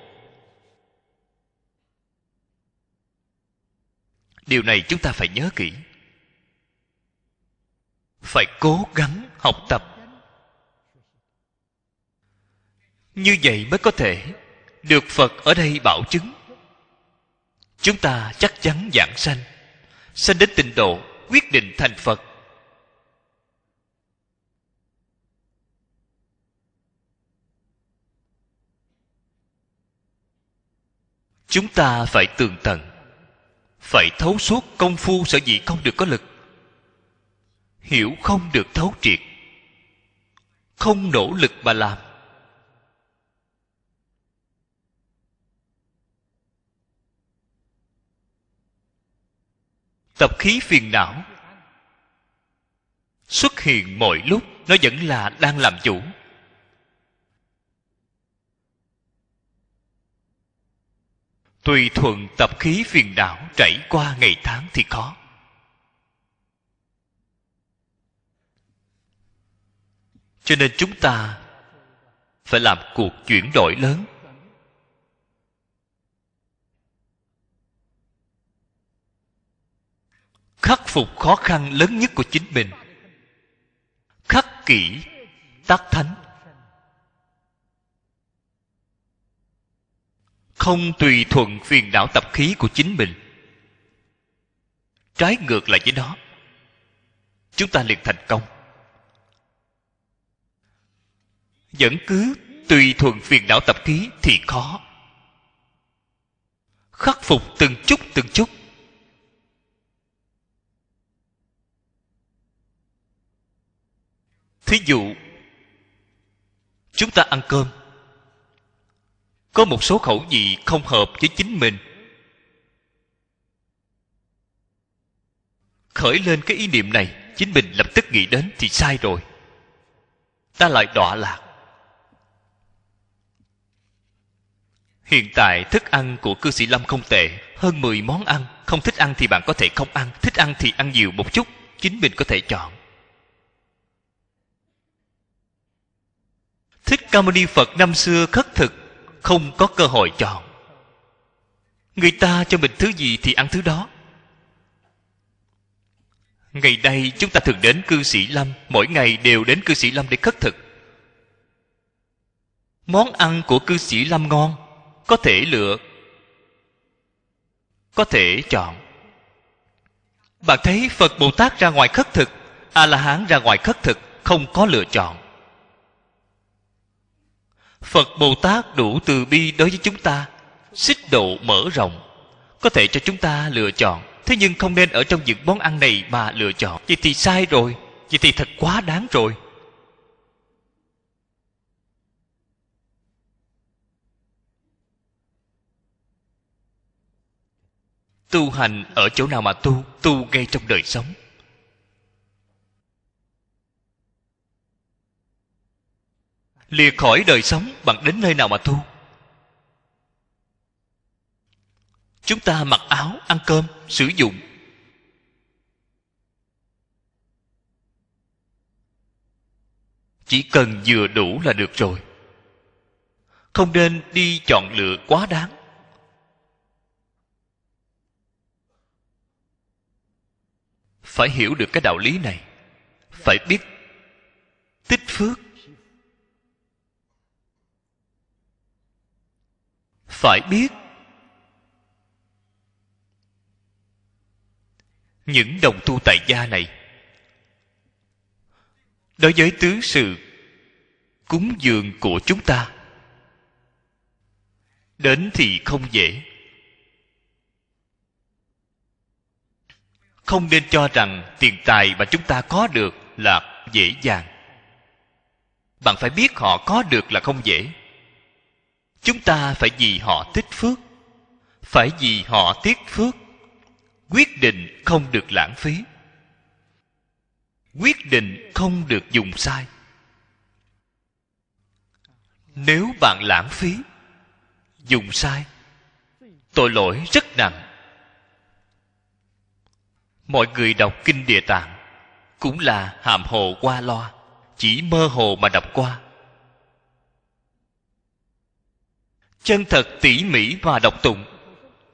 điều này chúng ta phải nhớ kỹ phải cố gắng học tập như vậy mới có thể được phật ở đây bảo chứng chúng ta chắc chắn giảng sanh sanh đến tịnh độ quyết định thành phật chúng ta phải tường tận phải thấu suốt công phu sở dĩ không được có lực hiểu không được thấu triệt không nỗ lực mà làm tập khí phiền não xuất hiện mọi lúc nó vẫn là đang làm chủ tùy thuận tập khí phiền não trải qua ngày tháng thì khó cho nên chúng ta phải làm cuộc chuyển đổi lớn khắc phục khó khăn lớn nhất của chính mình khắc kỷ tác thánh không tùy thuận phiền não tập khí của chính mình trái ngược lại với nó chúng ta liền thành công vẫn cứ tùy thuận phiền não tập khí thì khó khắc phục từng chút từng chút thí dụ chúng ta ăn cơm có một số khẩu vị không hợp với chính mình khởi lên cái ý niệm này chính mình lập tức nghĩ đến thì sai rồi ta lại đọa lạc Hiện tại thức ăn của cư sĩ Lâm không tệ Hơn 10 món ăn Không thích ăn thì bạn có thể không ăn Thích ăn thì ăn nhiều một chút Chính mình có thể chọn Thích Ca Mâu Ni Phật năm xưa khất thực Không có cơ hội chọn Người ta cho mình thứ gì thì ăn thứ đó Ngày nay chúng ta thường đến cư sĩ Lâm Mỗi ngày đều đến cư sĩ Lâm để khất thực Món ăn của cư sĩ Lâm ngon Có thể lựa Có thể chọn Bạn thấy Phật Bồ Tát ra ngoài khất thực A-la-hán ra ngoài khất thực Không có lựa chọn phật bồ tát đủ từ bi đối với chúng ta xích độ mở rộng có thể cho chúng ta lựa chọn thế nhưng không nên ở trong những món ăn này mà lựa chọn vậy thì sai rồi vậy thì thật quá đáng rồi tu hành ở chỗ nào mà tu tu ngay trong đời sống lìa khỏi đời sống bằng đến nơi nào mà tu chúng ta mặc áo ăn cơm sử dụng chỉ cần vừa đủ là được rồi không nên đi chọn lựa quá đáng phải hiểu được cái đạo lý này phải biết tích phước phải biết những đồng tu tại gia này đối với tứ sự cúng dường của chúng ta đến thì không dễ không nên cho rằng tiền tài mà chúng ta có được là dễ dàng bạn phải biết họ có được là không dễ chúng ta phải vì họ tích phước phải vì họ tiết phước quyết định không được lãng phí quyết định không được dùng sai nếu bạn lãng phí dùng sai tội lỗi rất nặng mọi người đọc kinh địa tạng cũng là hàm hồ qua loa chỉ mơ hồ mà đọc qua chân thật tỉ mỉ và độc tụng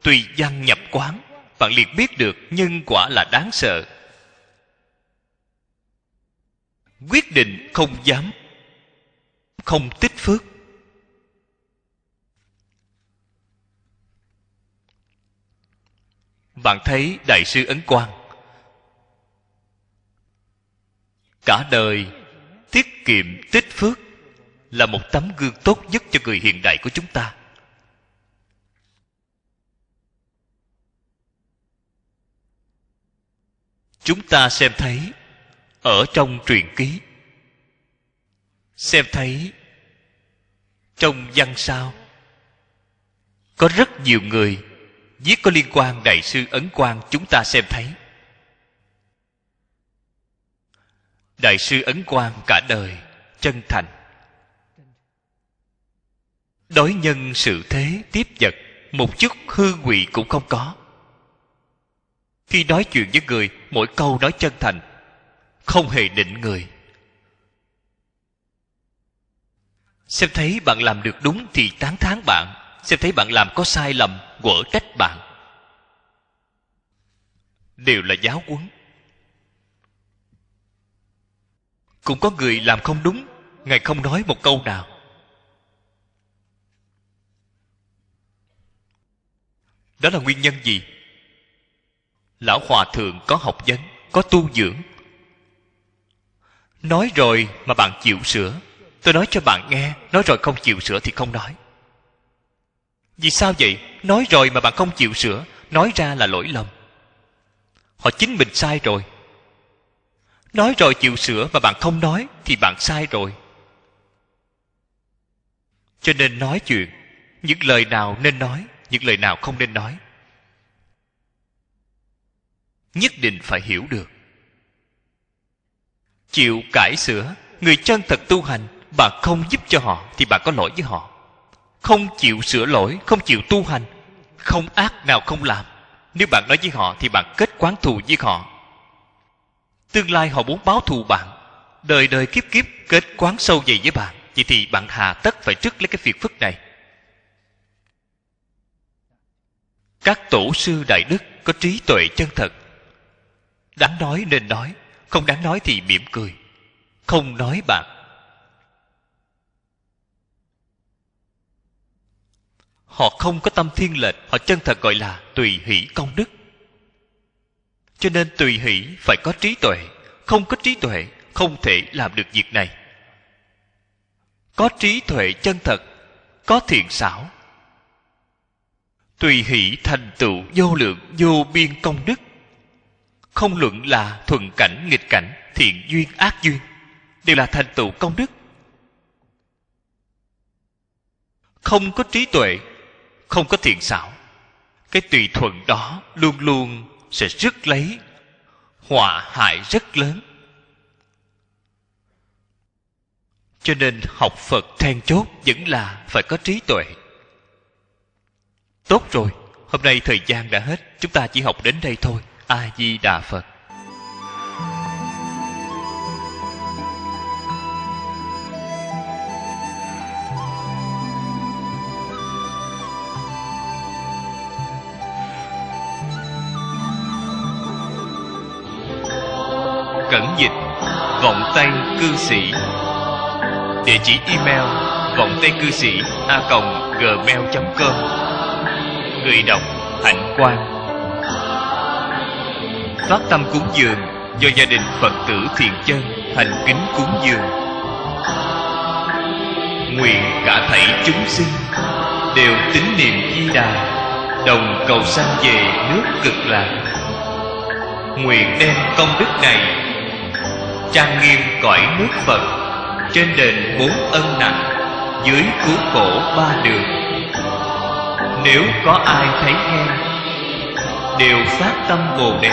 tùy văn nhập quán bạn liệt biết được nhân quả là đáng sợ quyết định không dám không tích phước bạn thấy đại sư ấn quang cả đời tiết kiệm tích phước là một tấm gương tốt nhất cho người hiện đại của chúng ta chúng ta xem thấy ở trong truyền ký xem thấy trong văn sao có rất nhiều người viết có liên quan đại sư ấn quang chúng ta xem thấy đại sư ấn quang cả đời chân thành đối nhân sự thế tiếp vật một chút hư quỵ cũng không có khi nói chuyện với người mỗi câu nói chân thành không hề định người xem thấy bạn làm được đúng thì tán thán bạn xem thấy bạn làm có sai lầm quở trách bạn đều là giáo huấn cũng có người làm không đúng ngài không nói một câu nào đó là nguyên nhân gì lão hòa thượng có học vấn có tu dưỡng nói rồi mà bạn chịu sửa tôi nói cho bạn nghe nói rồi không chịu sửa thì không nói vì sao vậy nói rồi mà bạn không chịu sửa nói ra là lỗi lầm họ chính mình sai rồi nói rồi chịu sửa mà bạn không nói thì bạn sai rồi cho nên nói chuyện những lời nào nên nói những lời nào không nên nói nhất định phải hiểu được chịu cải sửa người chân thật tu hành bà không giúp cho họ thì bà có lỗi với họ không chịu sửa lỗi không chịu tu hành không ác nào không làm nếu bạn nói với họ thì bạn kết quán thù với họ tương lai họ muốn báo thù bạn đời đời kiếp kiếp kết quán sâu dày với bạn vậy thì bạn hà tất phải trước lấy cái phiền phức này các tổ sư đại đức có trí tuệ chân thật Đáng nói nên nói, không đáng nói thì mỉm cười. Không nói bạc. Họ không có tâm thiên lệch, họ chân thật gọi là tùy hỷ công đức. Cho nên tùy hỷ phải có trí tuệ, không có trí tuệ không thể làm được việc này. Có trí tuệ chân thật, có thiện xảo, tùy hỷ thành tựu vô lượng vô biên công đức không luận là thuận cảnh nghịch cảnh thiện duyên ác duyên đều là thành tựu công đức không có trí tuệ không có thiện xảo cái tùy thuận đó luôn luôn sẽ rước lấy họa hại rất lớn cho nên học phật then chốt vẫn là phải có trí tuệ tốt rồi hôm nay thời gian đã hết chúng ta chỉ học đến đây thôi a di đà phật cẩn dịch vọng tay cư sĩ địa chỉ email vọng tay cư sĩ a gmail com người đọc hạnh quang phát tâm cúng dường do gia đình phật tử thiện chân thành kính cúng dường nguyện cả thảy chúng sinh đều tín niệm di đà đồng cầu sanh về nước cực lạc nguyện đem công đức này trang nghiêm cõi nước phật trên đền bốn ân nặng dưới cứu khổ ba đường nếu có ai thấy hen đều phát tâm bồ đề